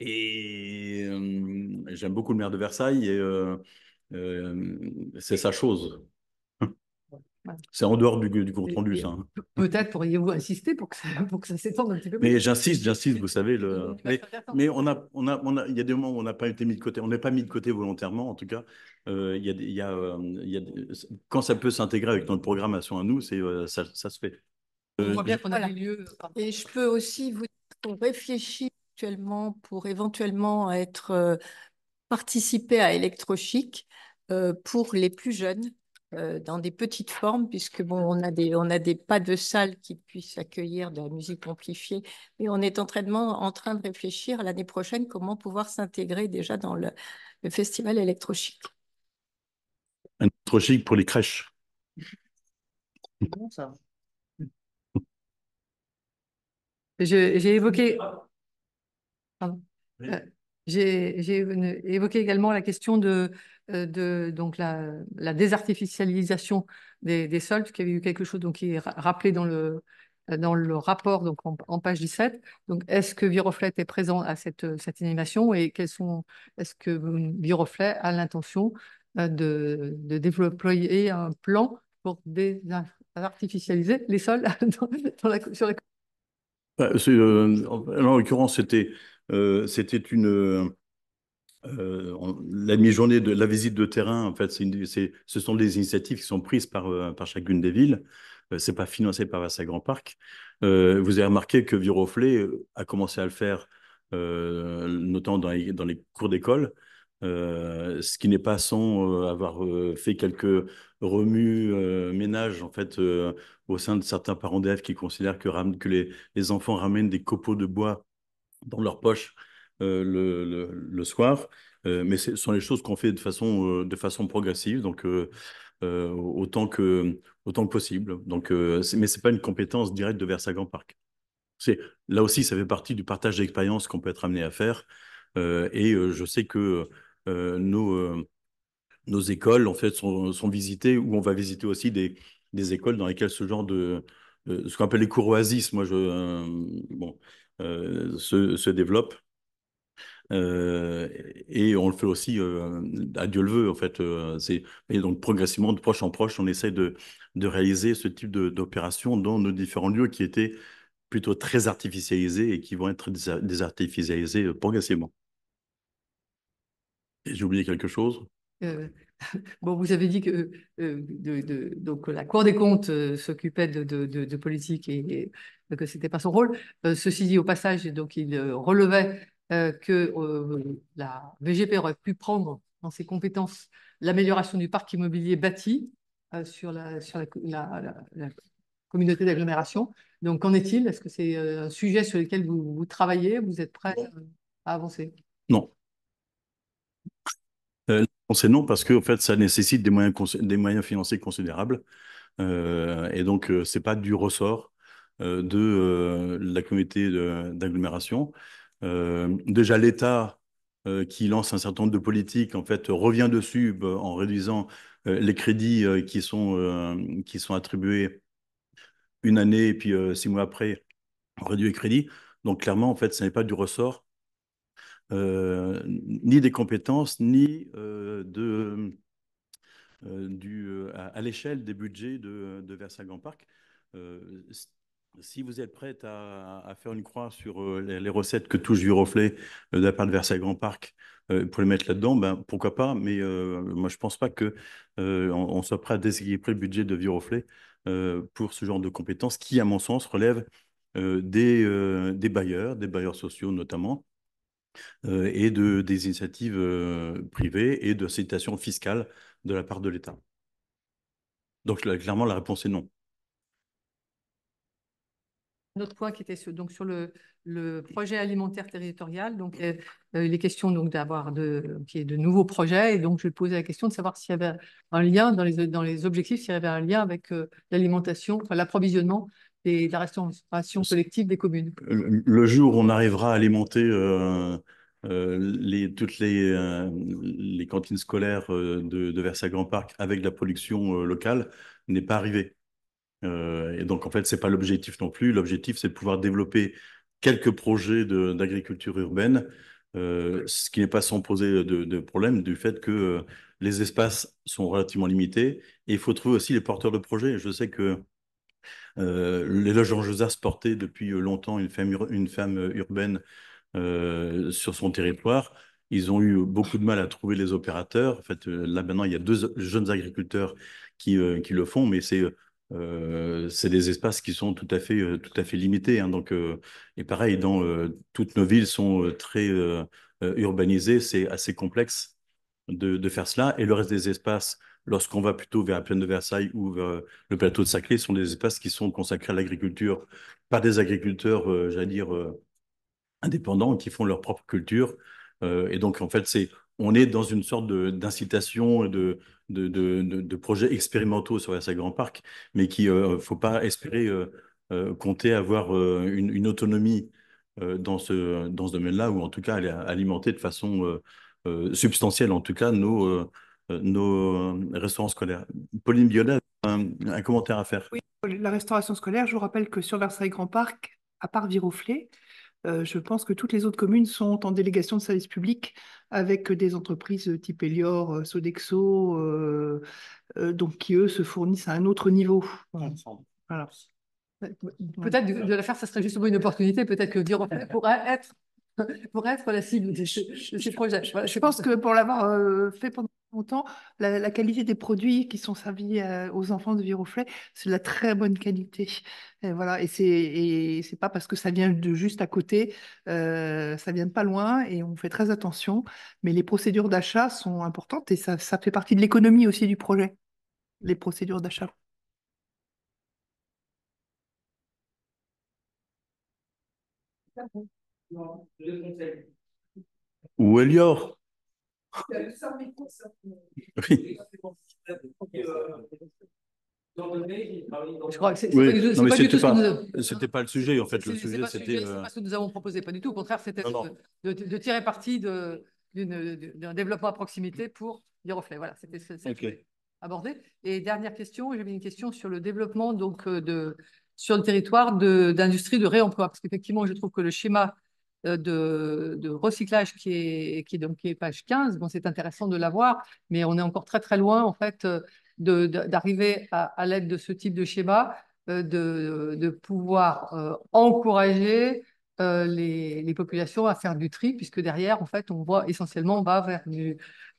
Et euh, j'aime beaucoup le maire de Versailles et euh, c'est sa chose. C'est en dehors du, compte rendu, ça. Hein. Peut-être pourriez-vous insister pour que ça, pour s'étende un petit peu Mais j'insiste, j'insiste, vous savez. Le... Mais, on a, il y a des moments où on n'a pas été mis de côté. On n'est pas mis de côté volontairement, en tout cas. a, quand ça peut s'intégrer avec notre programmation à nous, c'est, euh, ça, se fait. On euh, voit bien qu'on a des lieux. Euh, et je peux aussi vous dire qu'on réfléchit actuellement pour éventuellement être participer à Electrochic pour les plus jeunes euh, dans des petites formes, puisque bon, on a des, on a des pas de salles qui puissent accueillir de la musique amplifiée, mais on est en train de, en train de réfléchir l'année prochaine comment pouvoir s'intégrer déjà dans le, festival électrochic. Électrochic pour les crèches. Bon, ça. J'ai évoqué. Euh, j'ai évoqué également la question de euh, de donc la, désartificialisation des, des, sols, qu'il y avait eu quelque chose donc, qui est rappelé dans le, dans le rapport, donc en, page 17. Donc, est-ce que Viroflet est présent à cette, euh, cette animation et quels sont, est-ce que Viroflet a l'intention euh, de, de, développer un plan pour désartificialiser les sols sur la... Bah, euh, en, l'occurrence, c'était c'était une euh, la demi journée de la visite de terrain, en fait, c'est ce sont des initiatives qui sont prises par, euh, par chacune des villes. ce euh, c'est pas financé par Versailles Grand Parc. vous avez remarqué que Viroflé a commencé à le faire, notamment dans les, dans les cours d'école, ce qui n'est pas sans avoir fait quelques remues ménages en fait au sein de certains parents d'élèves qui considèrent que, que les, les enfants ramènent des copeaux de bois dans leur poche euh, le, soir. Euh, mais ce sont les choses qu'on fait de façon, euh, de façon progressive, donc autant, que, autant que possible. Donc, mais ce n'est pas une compétence directe de Versailles Park. Là aussi, ça fait partie du partage d'expérience qu'on peut être amené à faire. et je sais que nos, nos, écoles, en fait, sont, sont, visitées, ou on va visiter aussi des, des écoles dans lesquelles ce genre de. ce qu'on appelle les cours oasis, moi, je, bon, se, se, développe. Euh, et on le fait aussi euh, à Dieu le veut, en fait. Euh, et donc, progressivement, de proche en proche, on essaie de, de réaliser ce type d'opération dans nos différents lieux qui étaient plutôt très artificialisés et qui vont être désartificialisés progressivement. J'ai oublié quelque chose Bon, vous avez dit que de, donc la Cour des comptes s'occupait de, politique et, que c'était pas son rôle. ceci dit, au passage, donc, il relevait euh, que euh, la VGP aurait pu prendre dans ses compétences l'amélioration du parc immobilier bâti euh, sur la, communauté d'agglomération. Donc, qu'en est-il Est-ce que c'est un sujet sur lequel vous, travaillez Vous êtes prêt à avancer Non. Euh, est non parce que fait, ça nécessite des moyens, financiers considérables. et donc, c'est ce n'est pas du ressort de la communauté d'agglomération. Euh, déjà, l'État euh, qui lance un certain nombre de politiques, en fait, revient dessus euh, en réduisant les crédits qui, sont, qui sont attribués une année et puis six mois après, on réduit les crédits. Donc clairement, en fait, ce n'est pas du ressort ni des compétences, ni de, du, à, l'échelle des budgets de, Versailles Grand Parc. Si vous êtes prête à, faire une croix sur euh, les, recettes que touche Viroflay euh, de la part de Versailles Grand Parc euh, pour les mettre là-dedans, ben, pourquoi pas, mais moi je ne pense pas qu'on soit prêt à déséquilibrer le budget de Viroflay pour ce genre de compétences qui, à mon sens, relèvent des, bailleurs, des bailleurs sociaux notamment, et de, des initiatives privées et de citations fiscales de la part de l'État. Donc clairement, la réponse est non notre point qui était sur, donc sur le, le projet alimentaire territorial. Donc, euh, euh, il est question donc d'avoir de, de nouveaux projets. Et donc, je posais la question de savoir s'il y avait un lien dans les, dans les objectifs, s'il y avait un lien avec euh, l'alimentation, l'approvisionnement et la restauration collective des communes. Le jour où on arrivera à alimenter les, toutes les, les cantines scolaires de, Versailles Grand Parc avec la production locale n'est pas arrivé. Euh, et donc, en fait, ce n'est pas l'objectif non plus. L'objectif, c'est de pouvoir développer quelques projets d'agriculture urbaine, euh, ce qui n'est pas sans poser de, problème du fait que euh, les espaces sont relativement limités. Et il faut trouver aussi les porteurs de projets. Je sais que les loges Josas portait depuis longtemps une femme, une femme urbaine sur son territoire. Ils ont eu beaucoup de mal à trouver les opérateurs. En fait, là maintenant, il y a deux jeunes agriculteurs qui, qui le font, mais c'est euh, c'est des espaces qui sont tout à fait, euh, tout à fait limités. Hein. donc, euh, et pareil, dans, toutes nos villes sont très urbanisées, c'est assez complexe de, faire cela. Et le reste des espaces, lorsqu'on va plutôt vers la plaine de Versailles ou vers le plateau de Saclay, sont des espaces qui sont consacrés à l'agriculture par des agriculteurs, j'allais dire, indépendants, qui font leur propre culture. et donc, en fait, c'est on est dans une sorte d'incitation et de, de, projets expérimentaux sur versailles Grand Parc, mais qui ne euh, faut pas espérer euh, euh, compter avoir une, autonomie dans ce, dans ce domaine-là, ou en tout cas alimenter de façon substantielle, en tout cas, nos, nos restaurants scolaires. Pauline Biollet, un, commentaire à faire. Oui, la restauration scolaire, je vous rappelle que sur Versailles Grand Parc, à part Viroflay, euh, je pense que toutes les autres communes sont en délégation de services publics avec des entreprises type Elior, euh, Sodexo, euh, donc qui eux se fournissent à un autre niveau. Peut-être de, la faire, ça serait justement une opportunité, peut-être que dire pourrait être, pour être la cible de, ces projets. je pense que pour l'avoir fait pendant longtemps, la, qualité des produits qui sont servis euh, aux enfants de Viroflay, c'est de la très bonne qualité. Et voilà, et c'est pas parce que ça vient de juste à côté, euh, ça vient de pas loin, et on fait très attention. Mais les procédures d'achat sont importantes et ça, fait partie de l'économie aussi du projet, les procédures d'achat. Ou Elior je crois que c'est oui. pas, du tout ce C'était pas le sujet, en fait. Le sujet, c'était. Euh, pas ce que nous avons proposé, pas du tout. Au contraire, c'était de, tirer parti d'un développement à proximité pour les reflets Voilà, c'était ça abordé. Et dernière question, j'avais une question sur le développement donc, euh, de, sur le territoire d'industrie de, de réemploi. Parce qu'effectivement, je trouve que le schéma euh, de, recyclage qui est, donc qui est page 15. Bon, c'est intéressant de l'avoir, mais on est encore très très loin en fait euh, d'arriver à, l'aide de ce type de schéma, euh, de, pouvoir encourager les, populations à faire du tri, puisque derrière, en fait, on voit essentiellement, on va vers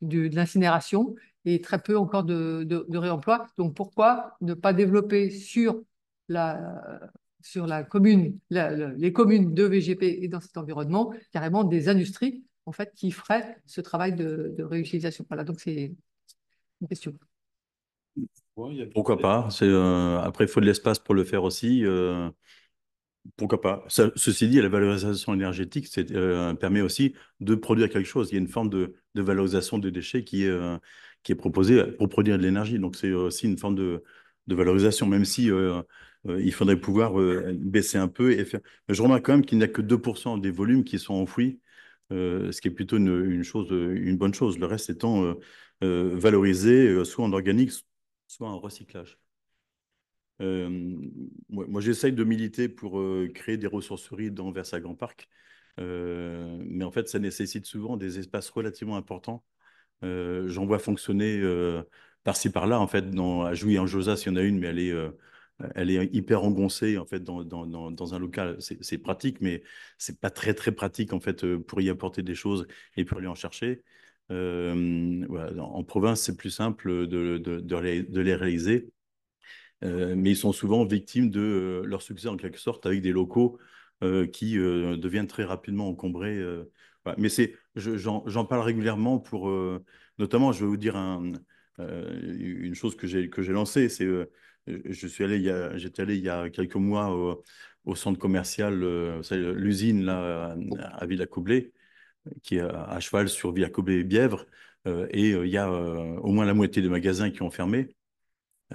de l'incinération et très peu encore de, de, réemploi. Donc, pourquoi ne pas développer sur la, sur la commune, les communes de VGP et dans cet environnement, carrément des industries en fait, qui feraient ce travail de, réutilisation. Voilà, donc c'est une question. Pourquoi pas c'est euh, Après, il faut de l'espace pour le faire aussi. Euh, pourquoi pas Ceci dit, la valorisation énergétique euh, permet aussi de produire quelque chose. Il y a une forme de, valorisation des déchets qui, qui est proposée pour produire de l'énergie. Donc, c'est aussi une forme de, de valorisation, même si euh, il faudrait pouvoir euh, baisser un peu. Et faire... Je remarque quand même qu'il n'y a que 2% des volumes qui sont enfouis, euh, ce qui est plutôt une, chose, une bonne chose. Le reste étant valorisé soit en organique, soit en recyclage. moi, j'essaye de militer pour créer des ressourceries dans Versailles Grand Parc, mais en fait, ça nécessite souvent des espaces relativement importants. J'en vois fonctionner par-ci par-là, en fait, dans, à Jouy en Josas, il y en a une, mais elle est elle est hyper engoncée en fait dans, un local. C'est pratique, mais c'est pas très très pratique en fait euh, pour y apporter des choses et pour aller en chercher. Euh, en province, c'est plus simple de, les, réaliser, euh, mais ils sont souvent victimes de leur succès en quelque sorte avec des locaux qui deviennent très rapidement encombrés. Mais c'est, j'en parle régulièrement pour, notamment, je vais vous dire une chose que j'ai que j'ai lancée, c'est je suis allé, j'étais allé il y a quelques mois au, centre commercial, euh, l'usine là à, à Villacoublé, qui est à, cheval sur Villacoublé euh, et Bièvre, euh, et il y a au moins la moitié des magasins qui ont fermé.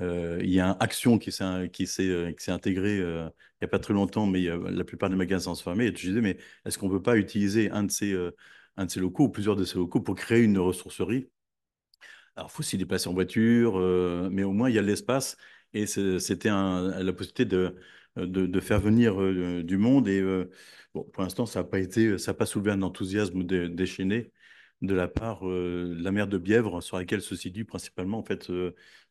il y a un Action qui s'est, intégré il n'y a pas très longtemps, mais la plupart des magasins sont fermés. Et je disais, mais est-ce qu'on ne peut pas utiliser un de ces, locaux ou plusieurs de ces locaux pour créer une ressourcerie alors, il faut s'y déplacer en voiture, mais au moins, il y a l'espace et c'était la possibilité de, de, faire venir euh, du monde. Et euh, pour l'instant, ça n'a pas été, ça pas soulevé un enthousiasme déchaîné de la part euh, de la mère de Bièvre, sur laquelle se situe principalement en fait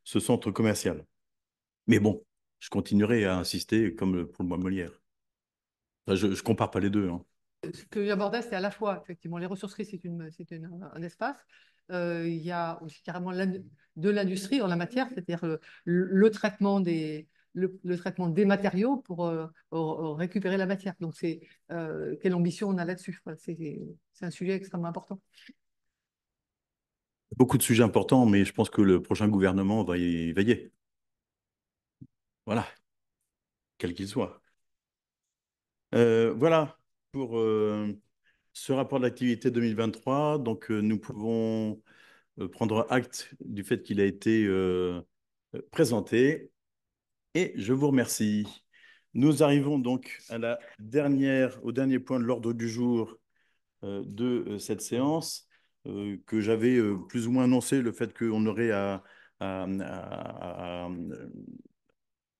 ce centre commercial. Mais bon, je continuerai à insister comme pour le mois Molière. je ne compare pas les deux. Hein. Ce que j'abordais, c'est à la fois, effectivement, les ressourceries, c'est un, un espace, euh, il y a aussi carrément de l'industrie en la matière, c'est-à-dire euh, le, traitement des, le, traitement des matériaux pour euh, récupérer la matière. Donc, c'est quelle ambition on a là-dessus. c'est un sujet extrêmement important. Beaucoup de sujets importants, mais je pense que le prochain gouvernement va y veiller. Voilà, quel qu'il soit. voilà pour ce rapport d'activité 2023, donc euh, nous pouvons euh, prendre acte du fait qu'il a été euh, présenté et je vous remercie. Nous arrivons donc à la dernière, au dernier point de l'ordre du jour de cette séance que j'avais plus ou moins annoncé le fait qu'on aurait à,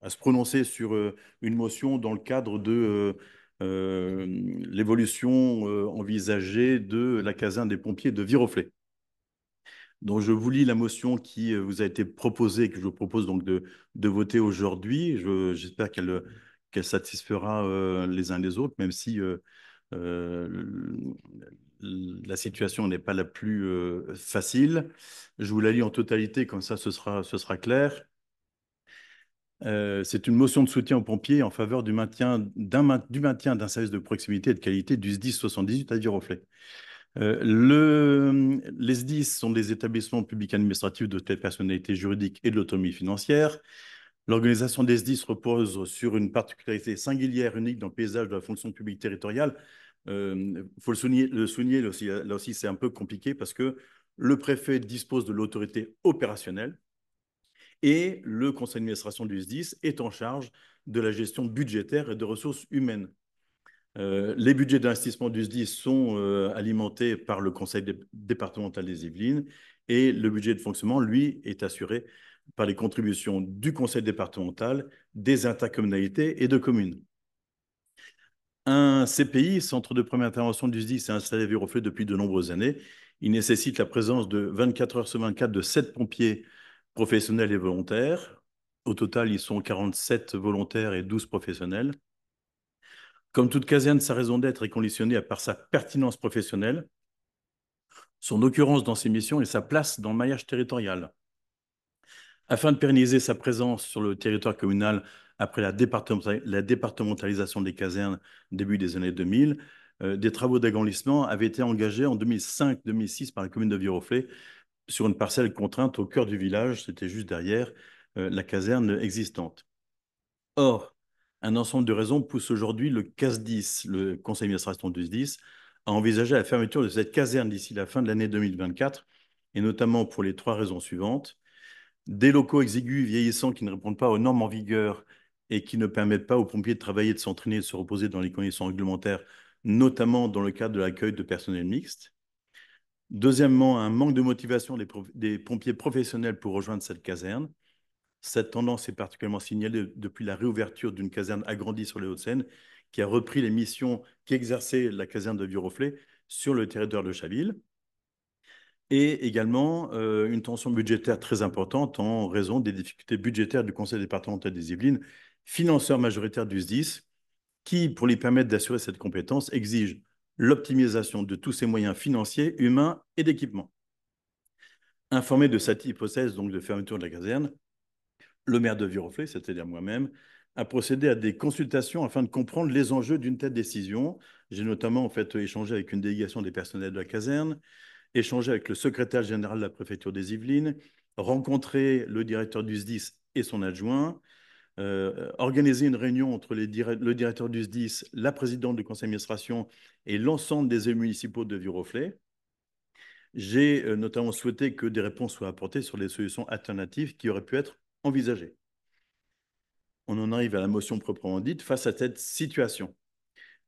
se prononcer sur une motion dans le cadre de euh, l'évolution euh, envisagée de la caserne des pompiers de Viroflay. Donc, je vous lis la motion qui euh, vous a été proposée, que je vous propose donc de, de voter aujourd'hui. J'espère qu'elle qu'elle satisfera les uns les autres, même si la situation n'est pas la plus facile. Je vous la lis en totalité, comme ça ce sera, ce sera clair. Euh, c'est une motion de soutien aux pompiers en faveur du maintien d'un, service de proximité et de qualité du SDIS 78 à Viroflay. Euh, les SDIS sont des établissements publics administratifs de telle personnalité juridique et de l'autonomie financière. L'organisation des SDIS repose sur une particularité singulière, unique dans le paysage de la fonction publique territoriale. Il euh, faut le souligner, là aussi c'est un peu compliqué parce que le préfet dispose de l'autorité opérationnelle, et le conseil d'administration du SDIS est en charge de la gestion budgétaire et de ressources humaines. Euh, les budgets d'investissement du SDIS sont euh, alimentés par le conseil départemental des Yvelines et le budget de fonctionnement, lui, est assuré par les contributions du conseil départemental, des intercommunalités et de communes. Un CPI, Centre de première intervention du SDIS, est installé à Viroflé depuis de nombreuses années. Il nécessite la présence de 24 heures sur 24 de 7 pompiers professionnels et volontaires. Au total, ils sont 47 volontaires et 12 professionnels. Comme toute caserne, sa raison d'être est conditionnée par sa pertinence professionnelle, son occurrence dans ses missions et sa place dans le maillage territorial. Afin de pérenniser sa présence sur le territoire communal après la, départementalisation des casernes début des années 2000, euh, des travaux d'agrandissement avaient été engagés en 2005-2006 par la commune de Viroflay sur une parcelle contrainte au cœur du village, c'était juste derrière euh, la caserne existante. Or, un ensemble de raisons pousse aujourd'hui le CAS10, le conseil d'administration du Caz10, à envisager la fermeture de cette caserne d'ici la fin de l'année 2024, et notamment pour les trois raisons suivantes. Des locaux exigus vieillissants qui ne répondent pas aux normes en vigueur et qui ne permettent pas aux pompiers de travailler, de s'entraîner et de se reposer dans les conditions réglementaires, notamment dans le cadre de l'accueil de personnel mixte. Deuxièmement, un manque de motivation des, pompiers professionnels pour rejoindre cette caserne. Cette tendance est particulièrement signalée depuis la réouverture d'une caserne agrandie sur les Hauts-de-Seine, qui a repris les missions qu'exerçait la caserne de vieux sur le territoire de Chaville. Et également euh, une tension budgétaire très importante en raison des difficultés budgétaires du Conseil départemental des Yvelines, financeur majoritaire du SDIS, qui, pour lui permettre d'assurer cette compétence, exige l'optimisation de tous ses moyens financiers, humains et d'équipement. Informé de cette hypothèse donc de fermeture de la caserne, le maire de Viroflay, c'est-à-dire moi-même, a procédé à des consultations afin de comprendre les enjeux d'une telle décision. J'ai notamment en fait échangé avec une délégation des personnels de la caserne, échangé avec le secrétaire général de la préfecture des Yvelines, rencontré le directeur du SDIS et son adjoint, euh, organiser une réunion entre le directeur du SDIS, la présidente du conseil d'administration et l'ensemble des élus municipaux de Viroflay. J'ai euh, notamment souhaité que des réponses soient apportées sur les solutions alternatives qui auraient pu être envisagées. On en arrive à la motion proprement dite face à cette situation.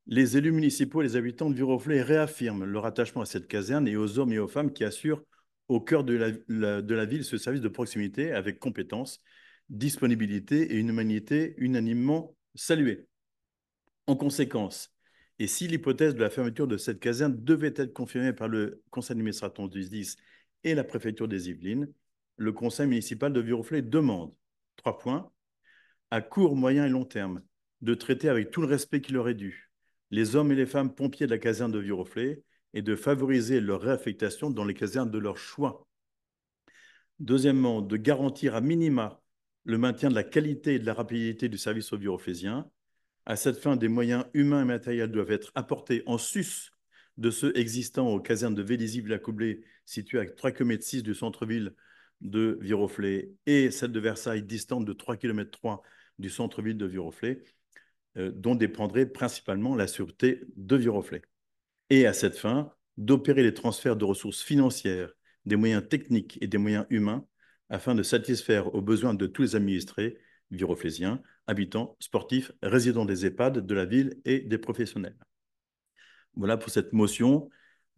Les élus municipaux et les habitants de Viroflay réaffirment leur attachement à cette caserne et aux hommes et aux femmes qui assurent au cœur de de la ville ce service de proximité avec compétence disponibilité et une humanité unanimement saluées. En conséquence, et si l'hypothèse de la fermeture de cette caserne devait être confirmée par le conseil d'administration du SDIS et la préfecture des Yvelines, le conseil municipal de Viroflay demande, trois points, à court, moyen et long terme, de traiter avec tout le respect qui leur est dû les hommes et les femmes pompiers de la caserne de Viroflay et de favoriser leur réaffectation dans les casernes de leur choix. Deuxièmement, de garantir à minima le maintien de la qualité et de la rapidité du service aux Virophésiens. À cette fin, des moyens humains et matériels doivent être apportés en sus de ceux existants aux casernes de Vélizy-Villacoublé, situées à 3 km 6 du centre-ville de Viroflay, et celle de Versailles, distante de 3 km 3 du centre-ville de Viroflay, euh, dont dépendrait principalement la sûreté de Viroflay. Et à cette fin, d'opérer les transferts de ressources financières, des moyens techniques et des moyens humains afin de satisfaire aux besoins de tous les administrés viroflésiens, habitants, sportifs, résidents des EHPAD, de la ville et des professionnels. Voilà pour cette motion.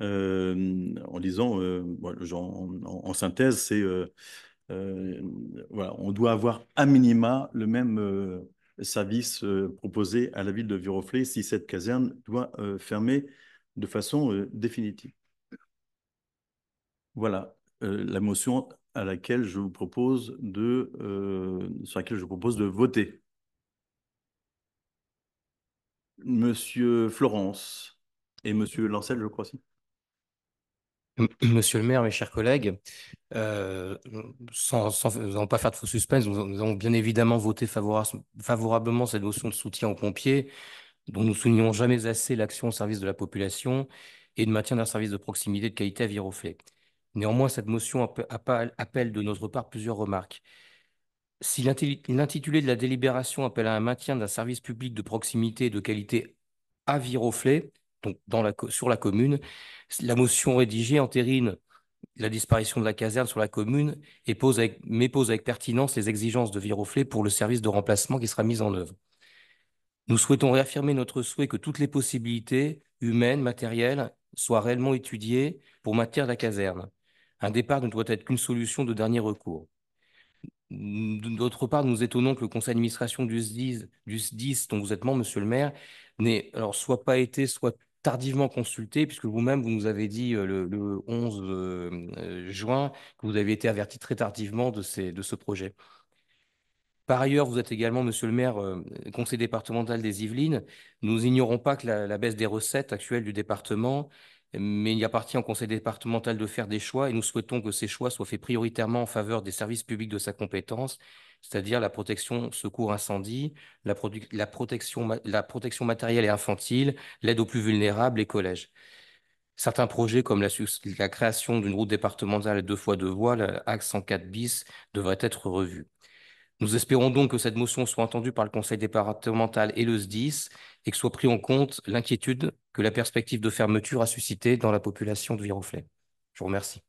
Euh, en disant, euh, en, en, synthèse, c'est euh, voilà, on doit avoir à minima le même service proposé à la ville de Viroflay si cette caserne doit fermer de façon définitive. Voilà, la motion à laquelle je vous propose de, euh, sur laquelle je propose de voter. Monsieur Florence et Monsieur Lancel, je crois si Monsieur le maire, mes chers collègues, euh, sans, pas faire de faux suspense, nous, avons bien évidemment voté favorablement cette notion de soutien aux pompiers, dont nous soulignons jamais assez l'action au service de la population et de maintien d'un service de proximité de qualité à Viroflay. Néanmoins, cette motion appelle de notre part plusieurs remarques. Si l'intitulé de la délibération appelle à un maintien d'un service public de proximité et de qualité à Viroflay, donc sur la commune, la motion rédigée entérine la disparition de la caserne sur la commune et pose avec, pose avec pertinence les exigences de Viroflay pour le service de remplacement qui sera mis en œuvre. Nous souhaitons réaffirmer notre souhait que toutes les possibilités humaines, matérielles, soient réellement étudiées pour maintenir la caserne. Un départ ne doit être qu'une solution de dernier recours. D'autre part, nous étonnons que le conseil d'administration du SDIS, dont vous êtes membre, monsieur le maire, n'ait alors soit pas été, soit tardivement consulté, puisque vous-même, vous nous avez dit euh, le, 11 euh, euh, juin que vous avez été averti très tardivement de, ce projet. Par ailleurs, vous êtes également, monsieur le maire, Conseil départemental des Yvelines. Nous ignorons pas que la, la baisse des recettes actuelles du département mais il appartient au conseil départemental de faire des choix et nous souhaitons que ces choix soient faits prioritairement en faveur des services publics de sa compétence, c'est-à-dire la protection secours incendie, la, protection, matérielle et infantile, l'aide aux plus vulnérables, et collèges. Certains projets comme la, création d'une route départementale deux fois deux voies, l'axe 104 bis, devraient être revus. Nous espérons donc que cette motion soit entendue par le Conseil départemental et le SDIS et que soit pris en compte l'inquiétude que la perspective de fermeture a suscitée dans la population de Viroflay. Je vous remercie.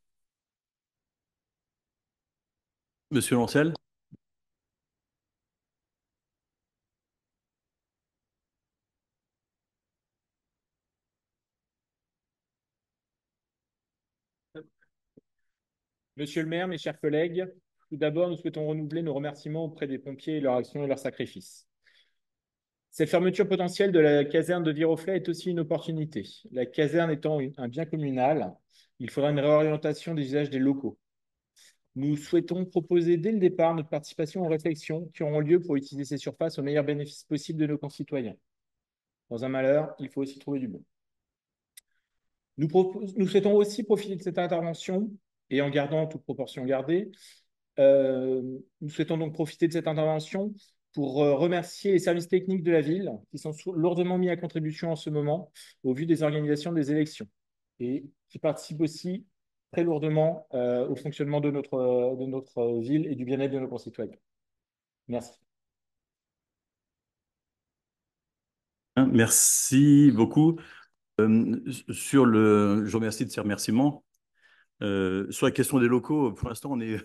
Monsieur Lancel Monsieur le maire, mes chers collègues, tout d'abord, nous souhaitons renouveler nos remerciements auprès des pompiers et leur action et leur sacrifice. Cette fermeture potentielle de la caserne de Viroflay est aussi une opportunité. La caserne étant un bien communal, il faudra une réorientation des usages des locaux. Nous souhaitons proposer dès le départ notre participation aux réflexions qui auront lieu pour utiliser ces surfaces au meilleur bénéfice possible de nos concitoyens. Dans un malheur, il faut aussi trouver du bon. Nous, nous souhaitons aussi profiter de cette intervention et en gardant toute proportion gardée, euh, nous souhaitons donc profiter de cette intervention pour euh, remercier les services techniques de la ville qui sont lourdement mis à contribution en ce moment au vu des organisations des élections et qui participent aussi très lourdement euh, au fonctionnement de notre, de notre ville et du bien-être de nos concitoyens. Merci. Merci beaucoup. sur le, je vous remercie de ces remerciements. sur la question des locaux, pour l'instant, on est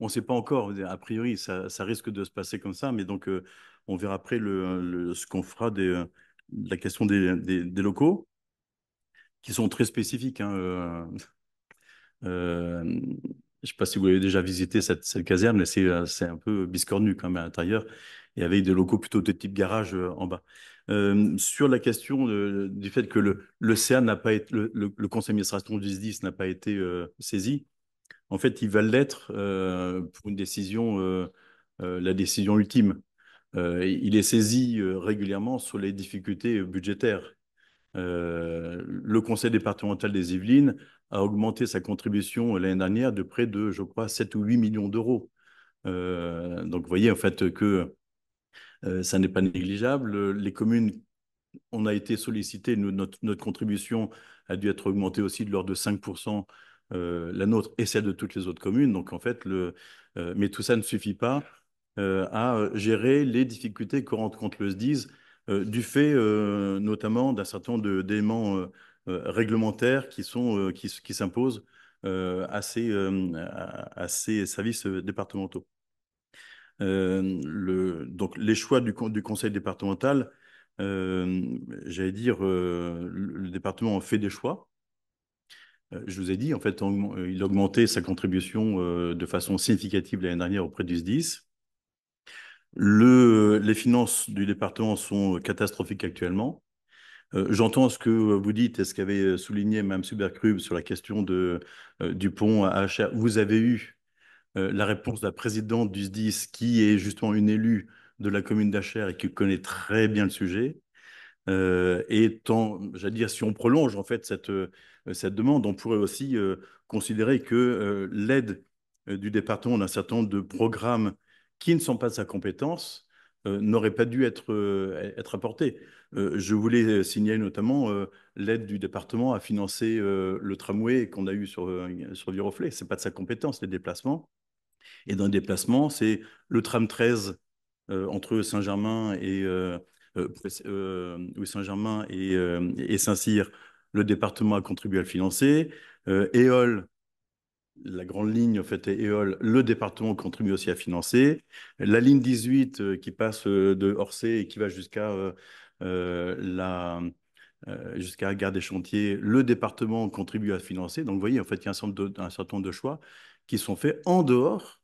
on ne sait pas encore. A priori, ça, risque de se passer comme ça, mais donc euh, on verra après le, ce qu'on fera euh, de la question des, locaux, qui sont très spécifiques. Hein, euh, je ne sais pas si vous avez déjà visité cette, caserne, mais c'est un peu biscornu quand même à l'intérieur, et avec des locaux plutôt de type garage en bas. sur la question du fait que le, le n'a pas été, le, conseil d'administration du C10 n'a pas été saisi, en fait, il va l'être euh, pour une décision, euh, euh, la décision ultime. il est saisi régulièrement sur les difficultés budgétaires. le conseil départemental des Yvelines a augmenté sa contribution l'année dernière de près de, je crois, 7 ou 8 millions d'euros. donc, vous voyez en fait que ça n'est pas négligeable. Les communes, on a été sollicité, notre, notre, contribution a dû être augmentée aussi de l'ordre de 5% euh, la nôtre et celle de toutes les autres communes. Donc en fait, euh, mais tout ça ne suffit pas euh, à gérer les difficultés que rencontre le disent, du fait notamment d'un certain nombre d'éléments réglementaires qui sont qui, s'imposent à, ces, services départementaux. donc les choix du, du conseil départemental, j'allais dire, le département fait des choix, euh, je vous ai dit, en fait, euh, il a augmenté sa contribution euh, de façon significative l'année dernière auprès du SDIS. Le, les finances du département sont catastrophiques actuellement. J'entends ce que vous dites et ce qu'avait souligné Mme Subercrub sur la question de, du pont à HR. Vous avez eu la réponse de la présidente du SDIS, qui est justement une élue de la commune d'Acher et qui connaît très bien le sujet. et tant, j'allais dire, si on prolonge en fait cette euh, cette demande. On pourrait aussi euh, considérer que euh, l'aide du département d'un certain nombre de programmes qui ne sont pas de sa compétence n'aurait pas dû être, être apportée. je voulais signaler notamment l'aide du département à financer le tramway qu'on a eu sur, sur Viroflay. Ce n'est pas de sa compétence, les déplacements. Et dans les déplacements, c'est le tram 13 entre Saint-Germain et, Saint-Germain et, et Saint-Cyr le département a contribué à le financer. EOL, euh, la grande ligne, en fait, est EOL, le département contribue aussi à financer. La ligne 18 euh, qui passe euh, de Orsay et qui va jusqu'à la, jusqu'à Gare des Chantiers, le département contribue à financer. Donc, vous voyez, en fait, il y a un un certain nombre de choix qui sont faits en dehors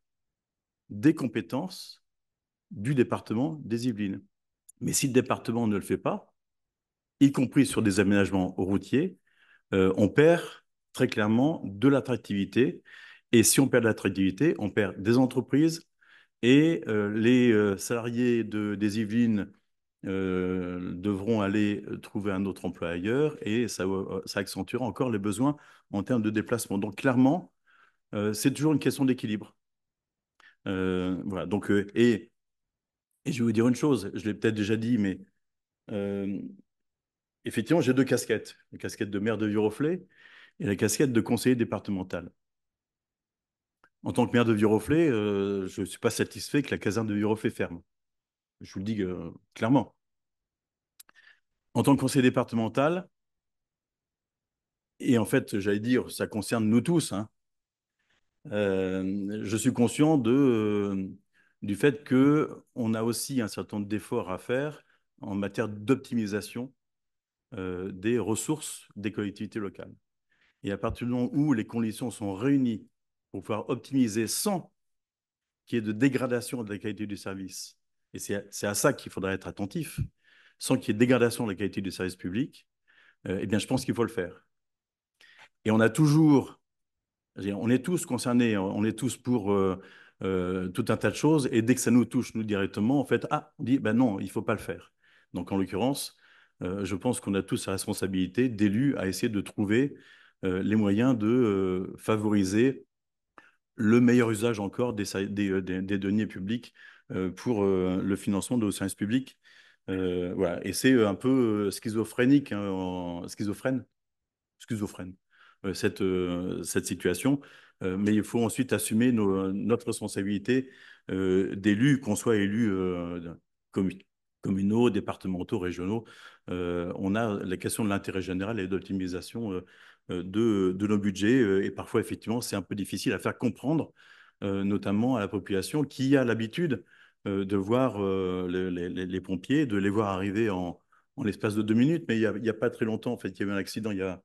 des compétences du département des Yvelines. Mais si le département ne le fait pas, y compris sur des aménagements routiers, euh, on perd très clairement de l'attractivité. Et si on perd de l'attractivité, on perd des entreprises et euh, les euh, salariés de, des Yvelines devront aller trouver un autre emploi ailleurs et ça, ça, accentuera encore les besoins en termes de déplacement. Donc clairement, c'est toujours une question d'équilibre. voilà, donc, et, et, je vais vous dire une chose, je l'ai peut-être déjà dit, mais effectivement, j'ai deux casquettes, la casquette de maire de Viroflé et la casquette de conseiller départemental. En tant que maire de Viroflé, euh, je ne suis pas satisfait que la caserne de Viroflé ferme. Je vous le dis euh, clairement. En tant que conseiller départemental, et en fait, j'allais dire, ça concerne nous tous, hein, euh, je suis conscient de, du fait qu'on a aussi un certain nombre d'efforts à faire en matière d'optimisation euh, des ressources des collectivités locales. Et à partir du moment où les conditions sont réunies pour pouvoir optimiser sans qu'il y ait de dégradation de la qualité du service, et c'est à ça qu'il faudra être attentif, sans qu'il y ait de dégradation de la qualité du service public, euh, eh bien, je pense qu'il faut le faire. Et on a toujours, on est tous concernés, on est tous pour euh, tout un tas de choses, et dès que ça nous touche, nous directement, en fait, ah, on dit, ben non, il ne faut pas le faire. Donc, en l'occurrence, euh, je pense qu'on a tous la responsabilité d'élus à essayer de trouver euh, les moyens de euh, favoriser le meilleur usage encore des, deniers publics pour le financement de nos services publics. voilà. Et c'est un peu schizophrénique, hein, schizophrène, schizophrène cette, cette situation. mais il faut ensuite assumer notre responsabilité d'élus, qu'on soit élu communaux, départementaux, régionaux, euh, on a la question de l'intérêt général et d'optimisation euh, euh, de, nos budgets. Et parfois, effectivement, c'est un peu difficile à faire comprendre, notamment à la population qui a l'habitude de voir les, pompiers, de les voir arriver en, l'espace de deux minutes. Mais il n'y a, pas très longtemps, en fait, il y a eu un accident il y a,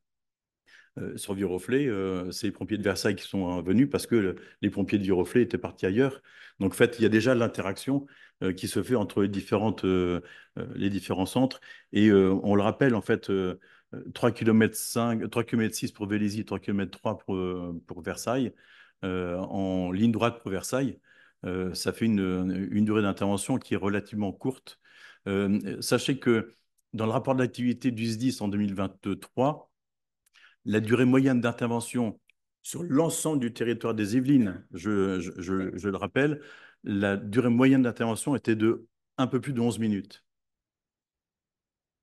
sur Viroflay. c'est les pompiers de Versailles qui sont venus parce que les pompiers de Viroflay étaient partis ailleurs. Donc, en fait, il y a déjà l'interaction euh, qui se fait entre les, euh, euh, différents centres. Et on le rappelle, en fait, 3 km 3 km 6 pour Vélizy, 3 km 3 pour, Versailles, en ligne droite pour Versailles. ça fait une, durée d'intervention qui est relativement courte. sachez que dans le rapport d'activité du SDIS en 2023, la durée moyenne d'intervention sur l'ensemble du territoire des Yvelines, je, le rappelle, la durée moyenne d'intervention était de un peu plus de 11 minutes,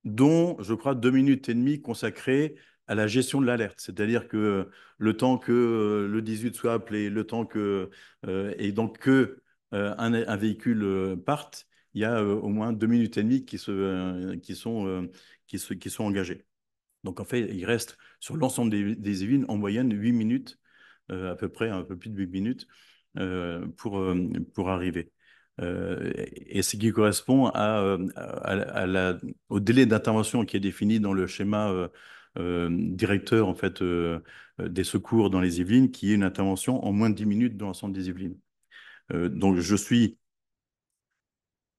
dont, je crois, deux minutes et demie consacrées à la gestion de l'alerte, c'est-à-dire que le temps que euh, le 18 soit appelé, le temps que euh, et donc que euh, un, véhicule parte, il y a au moins deux minutes et demie qui, qui, sont, qui, engagées. Donc en fait, il reste sur l'ensemble des, des, en moyenne 8 minutes, à peu près un peu plus de 8 minutes euh, pour, euh, pour arriver. Euh, et ce qui correspond au délai d'intervention qui est défini dans le schéma directeur en fait, des secours dans les Yvelines, qui est une intervention en moins de 10 minutes dans l'ensemble des Yvelines. donc je suis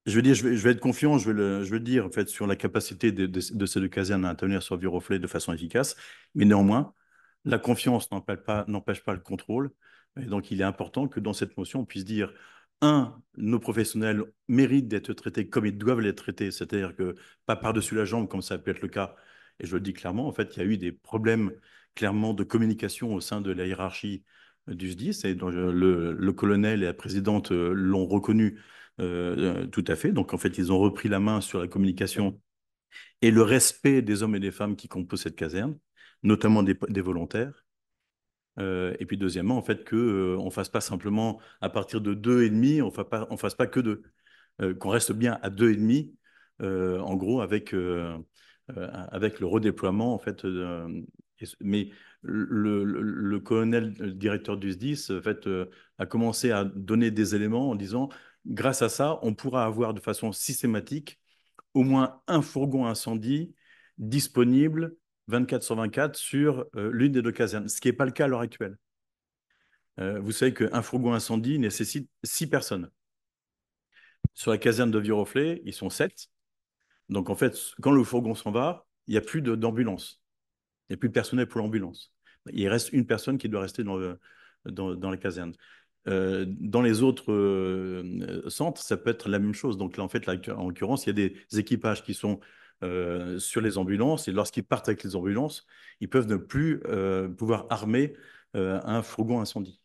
je veux dire, je vais, être confiant, je veux je dire, en fait, sur la capacité de, ces deux casernes à intervenir sur Viroflay de façon efficace. Mais néanmoins, la confiance n'empêche pas, le contrôle. Et donc, il est important que dans cette motion, on puisse dire, un, nos professionnels méritent d'être traités comme ils doivent les traités, c'est-à-dire que pas par-dessus la jambe, comme ça peut être le cas. Et je le dis clairement, en fait, il y a eu des problèmes clairement de communication au sein de la hiérarchie euh, du SDIS, et donc, euh, le, colonel et la présidente euh, l'ont reconnu tout à fait. Donc, en fait, ils ont repris la main sur la communication et le respect des hommes et des femmes qui composent cette caserne, notamment des volontaires. Euh, et puis deuxièmement, en fait, qu'on euh, ne fasse pas simplement à partir de 2,5, on ne fasse pas que deux, euh, qu'on reste bien à 2,5, en gros, avec, avec le redéploiement, en fait. mais le, colonel, le directeur du SDIS, en fait, a commencé à donner des éléments en disant, grâce à ça, on pourra avoir de façon systématique au moins un fourgon incendie disponible 24 sur 24 sur euh, l'une des deux casernes, ce qui n'est pas le cas à l'heure actuelle. Euh, vous savez qu'un fourgon incendie nécessite 6 personnes. Sur la caserne de Viroflay, ils sont 7. Donc en fait, quand le fourgon s'en va, il n'y a plus d'ambulance. Il n'y a plus de personnel pour l'ambulance. Il reste une personne qui doit rester dans, dans, la caserne. Euh, dans les autres centres, ça peut être la même chose. Donc là, en fait, en l'occurrence, il y a des équipages qui sont euh, sur les ambulances. Et lorsqu'ils partent avec les ambulances, ils peuvent ne plus euh, pouvoir armer euh, un fourgon incendie.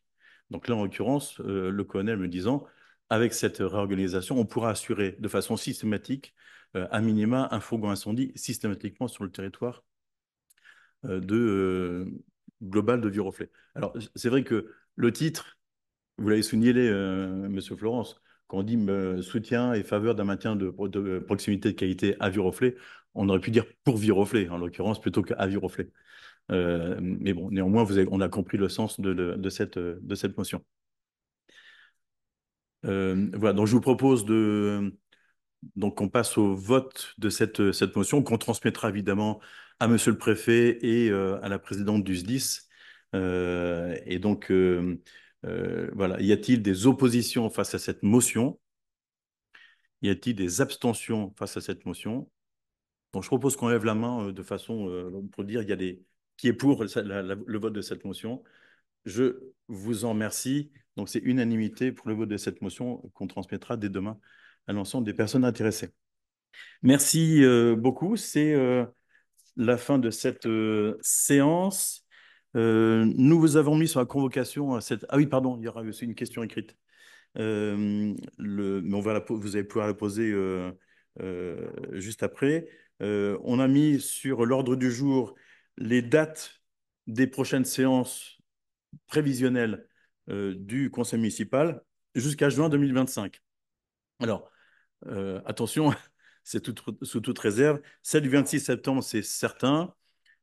Donc là, en l'occurrence, le colonel me disant, avec cette réorganisation, on pourra assurer de façon systématique, à minima, un fourgon incendie systématiquement sur le territoire de, global de Viroflay. Alors, c'est vrai que le titre, vous l'avez souligné, Monsieur Florence, quand on dit me soutien et faveur d'un maintien de, proximité de qualité à Viroflay, on aurait pu dire pour Viroflay, en l'occurrence, plutôt qu'à Viroflay. Euh, mais bon, néanmoins, on a compris le sens de, cette, motion. Euh, voilà, donc je vous propose de, donc qu'on passe au vote de cette, motion, qu'on transmettra évidemment à Monsieur le Préfet et euh, à la présidente du SDIS. et donc, euh, voilà. Y a-t-il des oppositions face à cette motion Y a-t-il des abstentions face à cette motion je propose qu'on lève la main euh, de façon euh, pour dire il y a des qui est pour le vote de cette motion. Je vous en remercie. Donc, c'est unanimité pour le vote de cette motion qu'on transmettra dès demain à l'ensemble des personnes intéressées. Merci beaucoup. C'est la fin de cette séance. Euh, nous vous avons mis sur la convocation à cette... Ah oui, pardon, il y aura aussi une question écrite. Euh, mais on va vous allez pouvoir la poser euh, juste après. on a mis sur l'ordre du jour les dates des prochaines séances prévisionnelles du conseil municipal jusqu'à juin 2025. Alors, attention, c'est sous toute réserve. Celle du 26 septembre, c'est certain.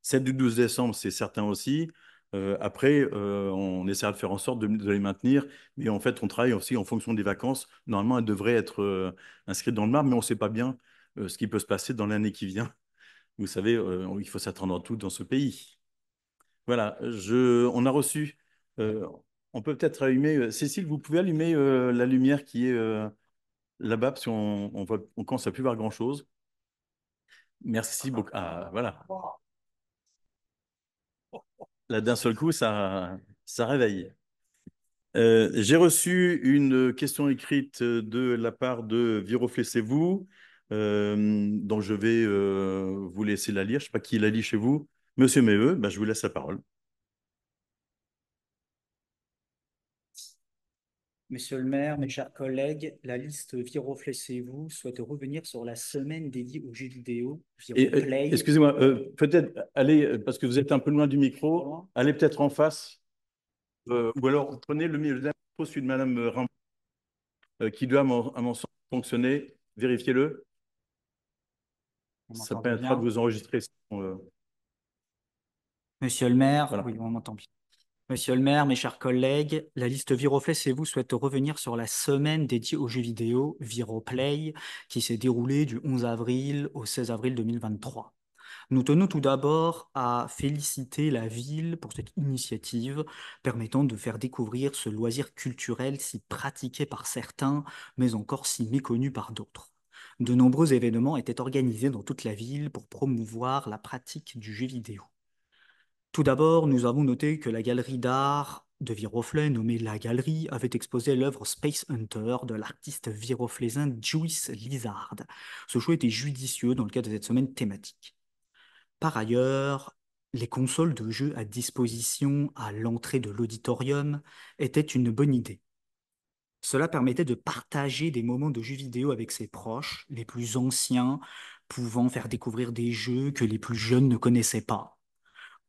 Celle du 12 décembre, c'est certain aussi. Euh, après, euh, on essaiera de faire en sorte de, les maintenir, mais en fait, on travaille aussi en fonction des vacances. Normalement, elles devraient être inscrite euh, inscrites dans le marbre, mais on ne sait pas bien ce qui peut se passer dans l'année qui vient. Vous savez, il faut s'attendre à tout dans ce pays. Voilà, je, on a reçu. on peut peut-être allumer. Cécile, vous pouvez allumer la lumière qui est là-bas, parce qu'on on, on, commence à plus voir grand-chose. Merci ah, beaucoup. Ah, voilà. Là, d'un seul coup, ça, ça réveille. Euh, j'ai reçu une question écrite de la part de Viroflessez-vous, euh, dont je vais euh, vous laisser la lire. Je ne sais pas qui la lit chez vous. Monsieur Meveux, ben, je vous laisse la parole. Monsieur le maire, mes chers collègues, la liste Viroflay vous souhaite revenir sur la semaine dédiée aux jeux vidéo. Excusez-moi, euh, peut-être allez, euh, parce que vous êtes un peu loin du micro, allez peut-être en face, euh, ou alors prenez le micro celui de Madame Rimbaud, qui doit, à mon sens, fonctionner. Vérifiez-le. Ça permettra de vous enregistrer. Monsieur le maire, oui, on m'entend bien. Monsieur le maire, mes chers collègues, la liste Viroflex et vous souhaite revenir sur la semaine dédiée aux jeux vidéo Viroplay qui s'est déroulée du 11 avril au 16 avril 2023. Nous tenons tout d'abord à féliciter la ville pour cette initiative permettant de faire découvrir ce loisir culturel si pratiqué par certains, mais encore si méconnu par d'autres. De nombreux événements étaient organisés dans toute la ville pour promouvoir la pratique du jeu vidéo. Tout d'abord, nous avons noté que la galerie d'art de Viroflay, nommée La Galerie, avait exposé l'œuvre Space Hunter de l'artiste viroflaisin Joyce Lizard. Ce choix était judicieux dans le cadre de cette semaine thématique. Par ailleurs, les consoles de jeux à disposition à l'entrée de l'auditorium étaient une bonne idée. Cela permettait de partager des moments de jeux vidéo avec ses proches, les plus anciens pouvant faire découvrir des jeux que les plus jeunes ne connaissaient pas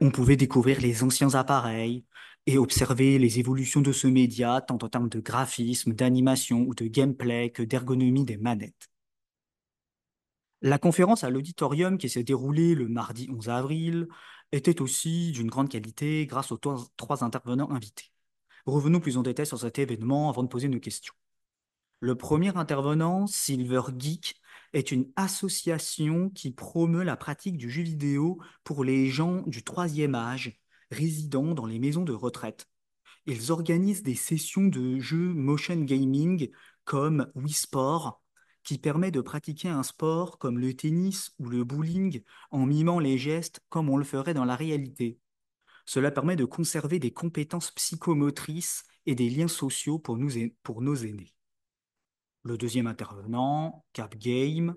on pouvait découvrir les anciens appareils et observer les évolutions de ce média, tant en termes de graphisme, d'animation ou de gameplay que d'ergonomie des manettes. La conférence à l'auditorium qui s'est déroulée le mardi 11 avril était aussi d'une grande qualité grâce aux trois intervenants invités. Revenons plus en détail sur cet événement avant de poser nos questions. Le premier intervenant, Silver Geek, est une association qui promeut la pratique du jeu vidéo pour les gens du troisième âge résidant dans les maisons de retraite. Ils organisent des sessions de jeux motion gaming comme Wii Sport, qui permet de pratiquer un sport comme le tennis ou le bowling en mimant les gestes comme on le ferait dans la réalité. Cela permet de conserver des compétences psychomotrices et des liens sociaux pour, pour nos aînés. Le deuxième intervenant, CapGame,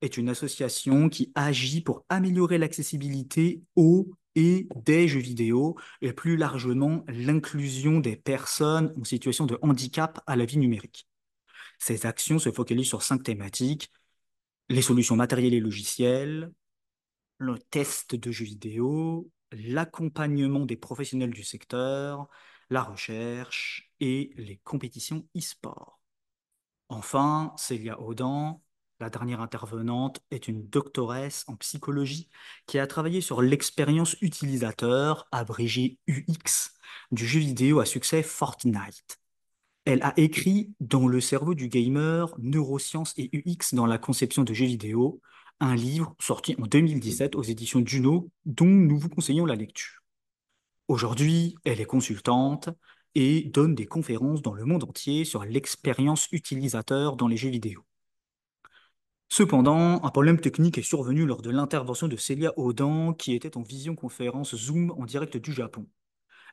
est une association qui agit pour améliorer l'accessibilité aux et des jeux vidéo et plus largement l'inclusion des personnes en situation de handicap à la vie numérique. Ces actions se focalisent sur cinq thématiques, les solutions matérielles et logicielles, le test de jeux vidéo, l'accompagnement des professionnels du secteur, la recherche et les compétitions e-sport. Enfin, Célia Audan, la dernière intervenante, est une doctoresse en psychologie qui a travaillé sur l'expérience utilisateur, abrégée UX, du jeu vidéo à succès Fortnite. Elle a écrit Dans le cerveau du gamer, neurosciences et UX dans la conception de jeux vidéo, un livre sorti en 2017 aux éditions Juno dont nous vous conseillons la lecture. Aujourd'hui, elle est consultante, et donne des conférences dans le monde entier sur l'expérience utilisateur dans les jeux vidéo. Cependant, un problème technique est survenu lors de l'intervention de Célia Odan, qui était en vision-conférence Zoom en direct du Japon.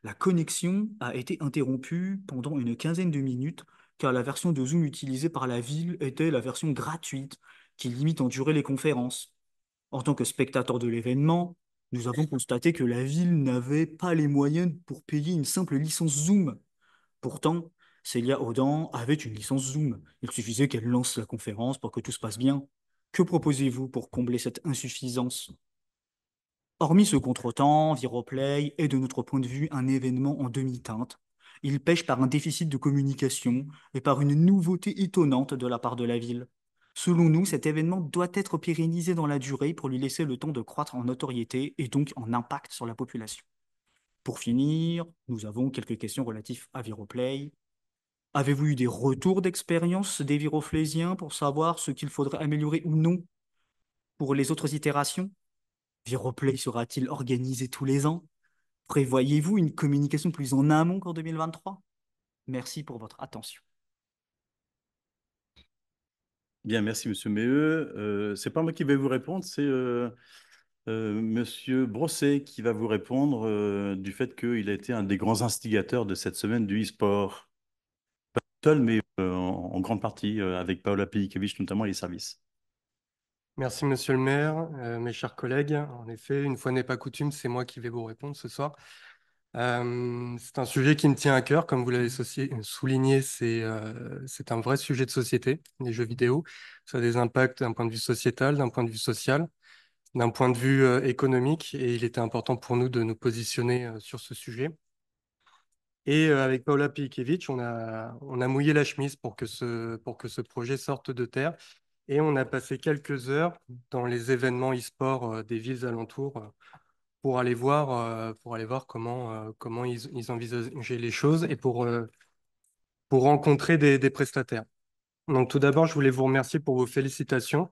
La connexion a été interrompue pendant une quinzaine de minutes car la version de Zoom utilisée par la ville était la version gratuite qui limite en durée les conférences. En tant que spectateur de l'événement, nous avons constaté que la ville n'avait pas les moyens pour payer une simple licence Zoom. Pourtant, Célia Odan avait une licence Zoom. Il suffisait qu'elle lance la conférence pour que tout se passe bien. Que proposez-vous pour combler cette insuffisance Hormis ce contretemps, Viroplay est de notre point de vue un événement en demi-teinte. Il pêche par un déficit de communication et par une nouveauté étonnante de la part de la ville. Selon nous, cet événement doit être pérennisé dans la durée pour lui laisser le temps de croître en notoriété et donc en impact sur la population. Pour finir, nous avons quelques questions relatives à Viroplay. Avez-vous eu des retours d'expérience des Viroflésiens pour savoir ce qu'il faudrait améliorer ou non pour les autres itérations Viroplay sera-t-il organisé tous les ans Prévoyez-vous une communication plus en amont qu'en 2023 Merci pour votre attention. Bien, merci Monsieur Méheu. Ce euh, c'est pas moi qui vais vous répondre, c'est euh, euh, Monsieur Brosset qui va vous répondre du fait qu'il a été un des grands instigateurs de cette semaine du e-sport. Pas seul, mais en, grande partie avec Paola Pelikiewicz, notamment les services. Merci Monsieur le maire, mes chers collègues. En effet, une fois n'est pas coutume, c'est moi qui vais vous répondre ce soir c'est un sujet qui me tient à cœur, comme vous l'avez souligné, c'est un vrai sujet de société, les jeux vidéo. Ça a des impacts d'un point de vue sociétal, d'un point de vue social, d'un point de vue économique, et il était important pour nous de nous positionner sur ce sujet. Et avec Paola Pikiewicz, on a, mouillé la chemise pour que, ce, pour que ce projet sorte de terre. Et on a passé quelques heures dans les événements e-sport des villes alentours pour aller voir, euh, pour aller voir comment, euh, comment ils, ils, envisageaient les choses et pour, euh, pour rencontrer des, prestataires. Donc tout d'abord, je voulais vous remercier pour vos félicitations.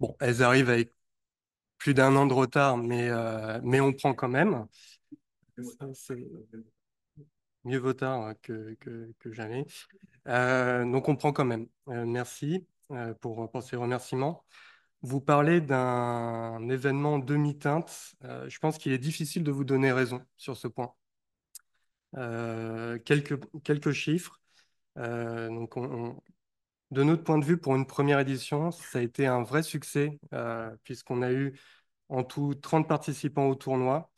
Bon, elles arrivent avec plus d'un an de retard, mais, mais on prend quand même. mieux vaut tard hein, que, que, jamais. donc on prend quand même. merci pour, pour ces remerciements. Vous parlez d'un événement demi-teinte. Euh, je pense qu'il est difficile de vous donner raison sur ce point. Euh, quelques, chiffres. Euh, donc de notre point de vue, pour une première édition, ça a été un vrai succès, puisqu'on a eu en tout 30 participants au tournoi,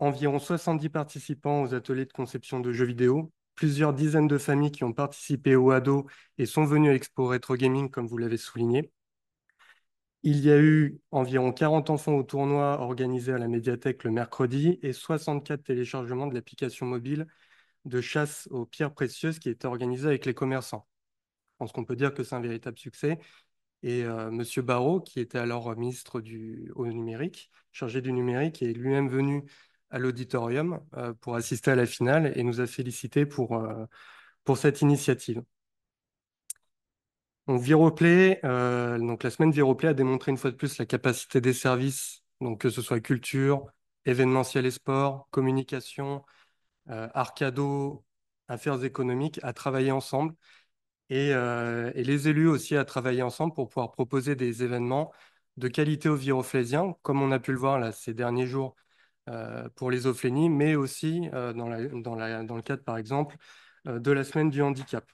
environ 70 participants aux ateliers de conception de jeux vidéo, plusieurs dizaines de familles qui ont participé au ADO et sont venues à Expo Retro Gaming, comme vous l'avez souligné. Il y a eu environ 40 enfants au tournoi organisé à la médiathèque le mercredi et 64 téléchargements de l'application mobile de chasse aux pierres précieuses qui étaient organisée avec les commerçants. Je pense qu'on peut dire que c'est un véritable succès. Et euh, Monsieur M. Barrault, qui était alors ministre du, au numérique, chargé du numérique, est lui-même venu à l'auditorium euh, pour assister à la finale et nous a félicités pour, euh, pour cette initiative. Viroplay, euh, donc la semaine Viroplay a démontré une fois de plus la capacité des services, donc que ce soit culture, événementiel et sport, communication, euh, arcado, affaires économiques, à travailler ensemble euh, et, les élus aussi à travailler ensemble pour pouvoir proposer des événements de qualité aux Viroflésiens, comme on a pu le voir ces derniers jours pour les Ophénies, mais aussi dans, le cadre, par exemple, de la semaine du handicap.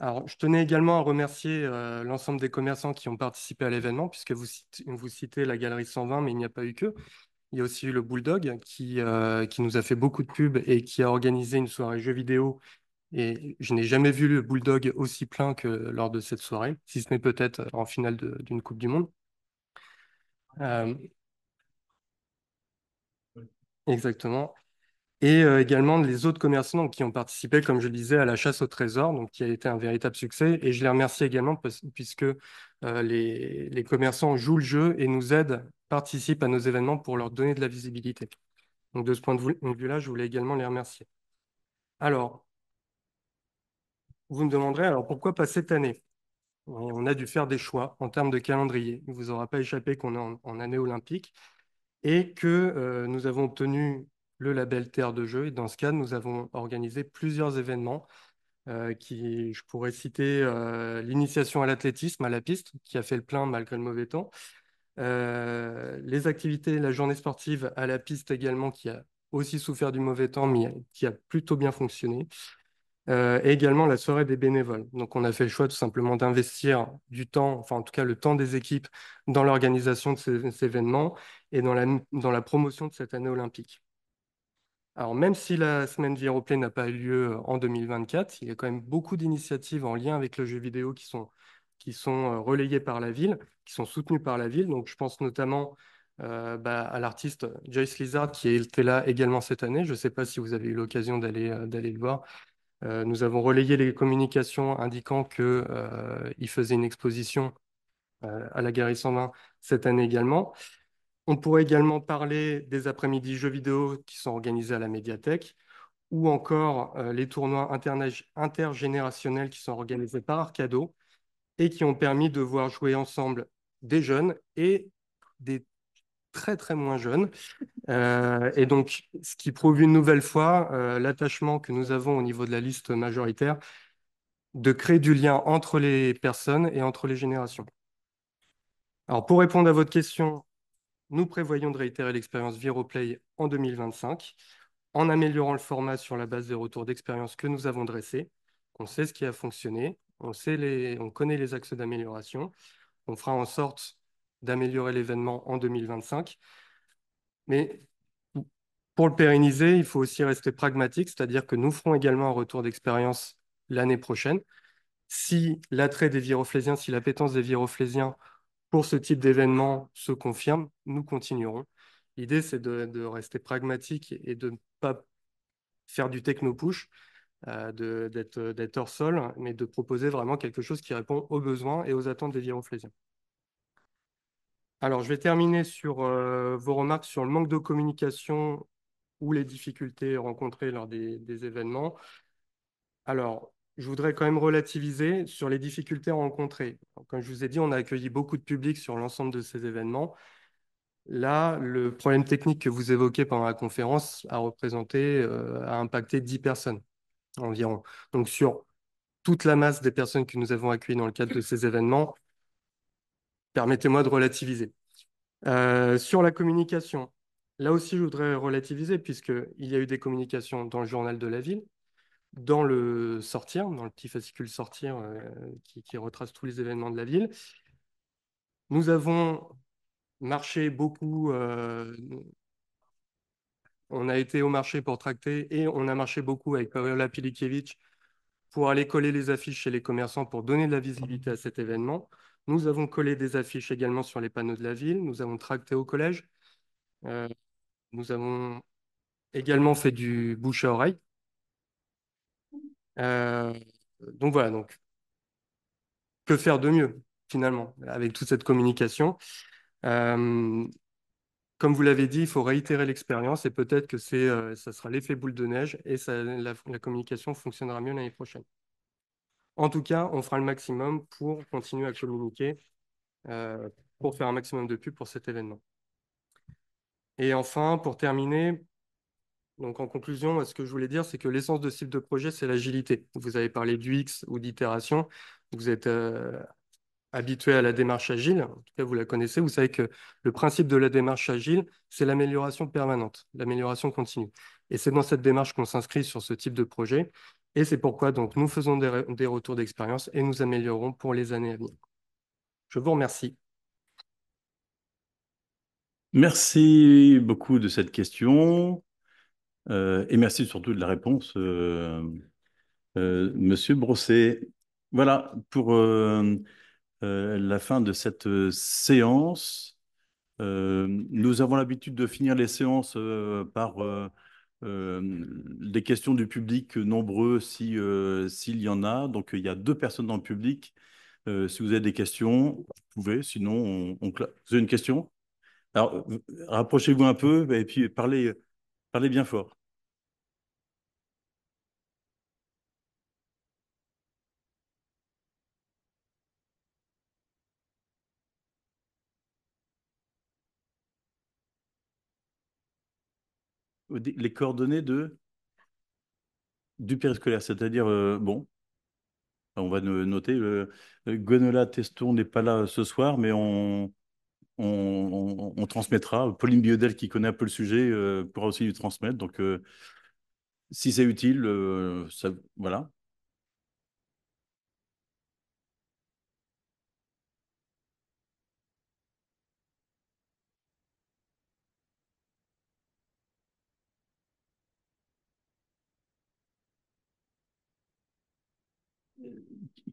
Alors, je tenais également à remercier euh, l'ensemble des commerçants qui ont participé à l'événement, puisque vous citez, vous citez, la Galerie 120, mais il n'y a pas eu que. Il y a aussi eu le Bulldog qui, euh, qui nous a fait beaucoup de pubs et qui a organisé une soirée jeux vidéo. Et je n'ai jamais vu le Bulldog aussi plein que lors de cette soirée, si ce n'est peut-être en finale d'une Coupe du Monde. Euh, exactement et euh, également les autres commerçants qui ont participé, comme je le disais, à la chasse au trésor, donc qui a été un véritable succès. Et je les remercie également puisque euh, les, commerçants jouent le jeu et nous aident, participent à nos événements pour leur donner de la visibilité. Donc de ce point de vue-là, je voulais également les remercier. Alors, vous me demanderez, alors pourquoi pas cette année On a dû faire des choix en termes de calendrier. Il ne vous aura pas échappé qu'on est en, année olympique et que euh, nous avons obtenu le label Terre de Jeu. Et dans ce cadre, nous avons organisé plusieurs événements. Euh, qui, je pourrais citer euh, l'initiation à l'athlétisme, à la piste, qui a fait le plein malgré le mauvais temps. Euh, les activités, la journée sportive à la piste également, qui a aussi souffert du mauvais temps, mais qui a plutôt bien fonctionné. et également la soirée des bénévoles. Donc on a fait le choix tout simplement d'investir du temps, enfin en tout cas le temps des équipes dans l'organisation de ces, ces événements et dans la, dans la promotion de cette année olympique. Alors même si la semaine Viroplay n'a pas eu lieu euh, en 2024, il y a quand même beaucoup d'initiatives en lien avec le jeu vidéo qui sont, euh, relayées par la ville, qui sont soutenues par la ville. Donc je pense notamment euh, bah, à l'artiste Joyce Lizard qui était là également cette année. Je ne sais pas si vous avez eu l'occasion d'aller le voir. nous avons relayé les communications indiquant qu'il faisait une exposition à la Galerie 120 cette année également. On pourrait également parler des après-midi jeux vidéo qui sont organisés à la médiathèque ou encore euh, les tournois intergénérationnels qui sont organisés par Arcado et qui ont permis de voir jouer ensemble des jeunes et des très très moins jeunes. Euh, et donc, ce qui prouve une nouvelle fois euh, l'attachement que nous avons au niveau de la liste majoritaire de créer du lien entre les personnes et entre les générations. Alors, pour répondre à votre question nous prévoyons de réitérer l'expérience ViroPlay en 2025 en améliorant le format sur la base des retours d'expérience que nous avons dressés. On sait ce qui a fonctionné, on, sait les, on connaît les axes d'amélioration. On fera en sorte d'améliorer l'événement en 2025. Mais pour le pérenniser, il faut aussi rester pragmatique, c'est-à-dire que nous ferons également un retour d'expérience l'année prochaine. Si l'attrait des viroflésiens, si l'appétence des viroflésiens pour ce type d'événement se confirme, nous continuerons. L'idée, c'est de, rester pragmatique et de ne pas faire du techno-push, euh, d'être hors sol, mais de proposer vraiment quelque chose qui répond aux besoins et aux attentes des Viroflésiens. Alors, je vais terminer sur euh, vos remarques sur le manque de communication ou les difficultés rencontrées lors des, des événements. Alors, je voudrais quand même relativiser sur les difficultés rencontrées. comme je vous ai dit, on a accueilli beaucoup de public sur l'ensemble de ces événements. Là, le problème technique que vous évoquez pendant la conférence a représenté, euh, a impacté 10 personnes environ. Donc sur toute la masse des personnes que nous avons accueillies dans le cadre de ces événements, permettez-moi de relativiser. Euh, sur la communication, là aussi, je voudrais relativiser puisqu'il y a eu des communications dans le journal de la ville, dans le sortir, dans le petit fascicule sortir euh, qui, retrace tous les événements de la ville. Nous avons marché beaucoup. Euh, on a été au marché pour tracter et on a marché beaucoup avec Paola Pilikiewicz pour aller coller les affiches chez les commerçants pour donner de la visibilité à cet événement. Nous avons collé des affiches également sur les panneaux de la ville. Nous avons tracté au collège. Euh, nous avons également fait du bouche à oreille euh, donc voilà, donc que faire de mieux finalement avec toute cette communication euh, Comme vous l'avez dit, il faut réitérer l'expérience et peut-être que euh, ça sera l'effet boule de neige et la, communication fonctionnera mieux l'année prochaine. En tout cas, on fera le maximum pour continuer à communiquer, pour faire un maximum de pubs pour cet événement. Et enfin, pour terminer, donc, en conclusion, ce que je voulais dire, c'est que l'essence de ce type de projet, c'est l'agilité. Vous avez parlé du X ou d'itération. Vous êtes euh, habitué à la démarche agile. En tout cas, vous la connaissez. Vous savez que le principe de la démarche agile, c'est l'amélioration permanente, l'amélioration continue. Et c'est dans cette démarche qu'on s'inscrit sur ce type de projet. Et c'est pourquoi donc, nous faisons des retours d'expérience et nous améliorons pour les années à venir. Je vous remercie. Merci beaucoup de cette question. Euh, et merci surtout de la réponse, euh, euh, Monsieur Brosset. Voilà pour la fin de cette séance. nous avons l'habitude de finir les séances par des questions du public nombreux s'il y en a. Donc, il y a deux personnes dans le public. si vous avez des questions, vous pouvez. Sinon, on, on... vous avez une question Alors, rapprochez-vous un peu et puis parlez, parlez bien fort. les coordonnées de du périscolaire, c'est-à-dire, euh, bon, on va noter, le euh, Gonola Teston n'est pas là ce soir, mais on, transmettra. Pauline Biodel, qui connaît un peu le sujet, euh, pourra aussi lui transmettre. Donc, si c'est utile, voilà.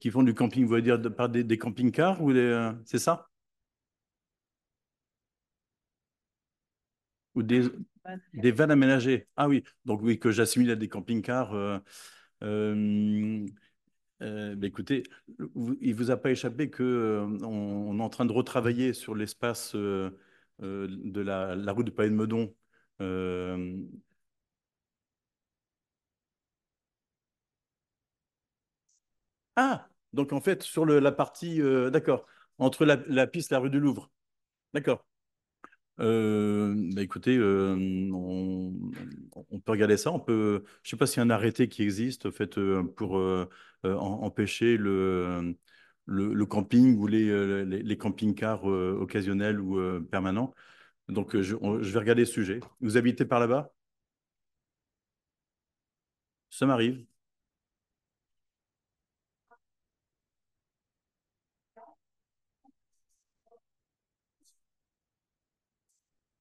qui font du camping, vous voulez dire par des, camping-cars ou des, euh, c'est ça Ou des, des vannes aménagées. Ah oui, donc oui, que j'assimile à des camping-cars. Euh, euh, écoutez, il vous a pas échappé que on est en train de retravailler sur l'espace de la, la, route de Palais de Meudon. Ah donc, en fait, sur la partie, euh, d'accord, entre la, piste et la rue du Louvre. D'accord. Euh, bah écoutez, euh, on, peut regarder ça. On peut, je ne sais pas s'il y a un arrêté qui existe en fait, pour empêcher le, le, camping ou les, les, camping-cars occasionnels ou permanents. Donc, je, vais regarder le sujet. Vous habitez par là-bas Ça m'arrive.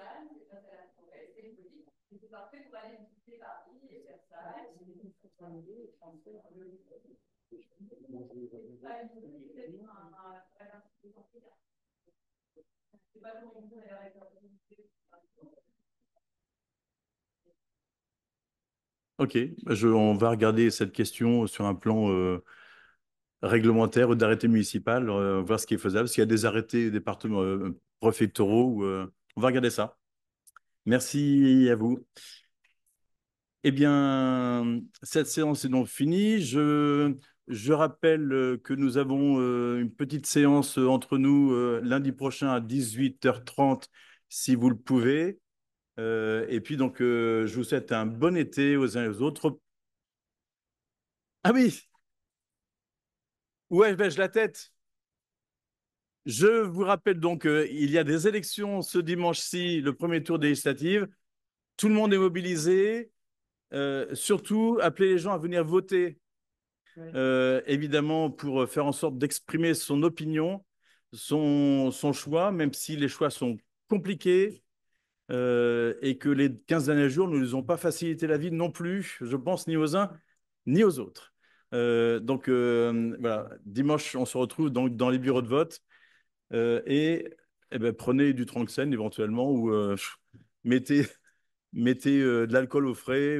musicale, c'est à la forêt, c'est joli. Et c'est parfait pour aller visiter Paris et faire ça. Et transfert le C'est pas pour une la Ok, bah, Je, on va regarder cette question sur un plan euh, réglementaire ou d'arrêté municipal, euh, voir ce qui est faisable. S'il y a des arrêtés des départements euh, préfectoraux euh, on va regarder ça. Merci à vous. Eh bien, cette séance est donc finie. Je, je rappelle euh, que nous avons euh, une petite séance euh, entre nous lundi prochain à 18h30, si vous le pouvez. Et puis, donc, je vous souhaite un bon été aux uns et aux autres. Ah oui Ouais, je bêche la tête je vous rappelle donc qu'il euh, y a des élections ce dimanche-ci, le premier tour des législatives. Tout le monde est mobilisé. Euh, surtout, appelez les gens à venir voter, euh, évidemment, pour faire en sorte d'exprimer son opinion, son, son, choix, même si les choix sont compliqués et que les 15 derniers jours ne nous ont pas facilité la vie non plus, je pense, ni aux uns ni aux autres. donc voilà, dimanche, on se retrouve donc dans les bureaux de vote. Euh, et eh ben, prenez du Tranxène éventuellement ou euh, mettez, mettez euh, de l'alcool au frais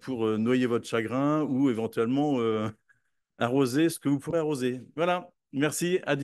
pour noyer votre chagrin ou éventuellement arroser ce que vous pourrez arroser. Voilà, merci, à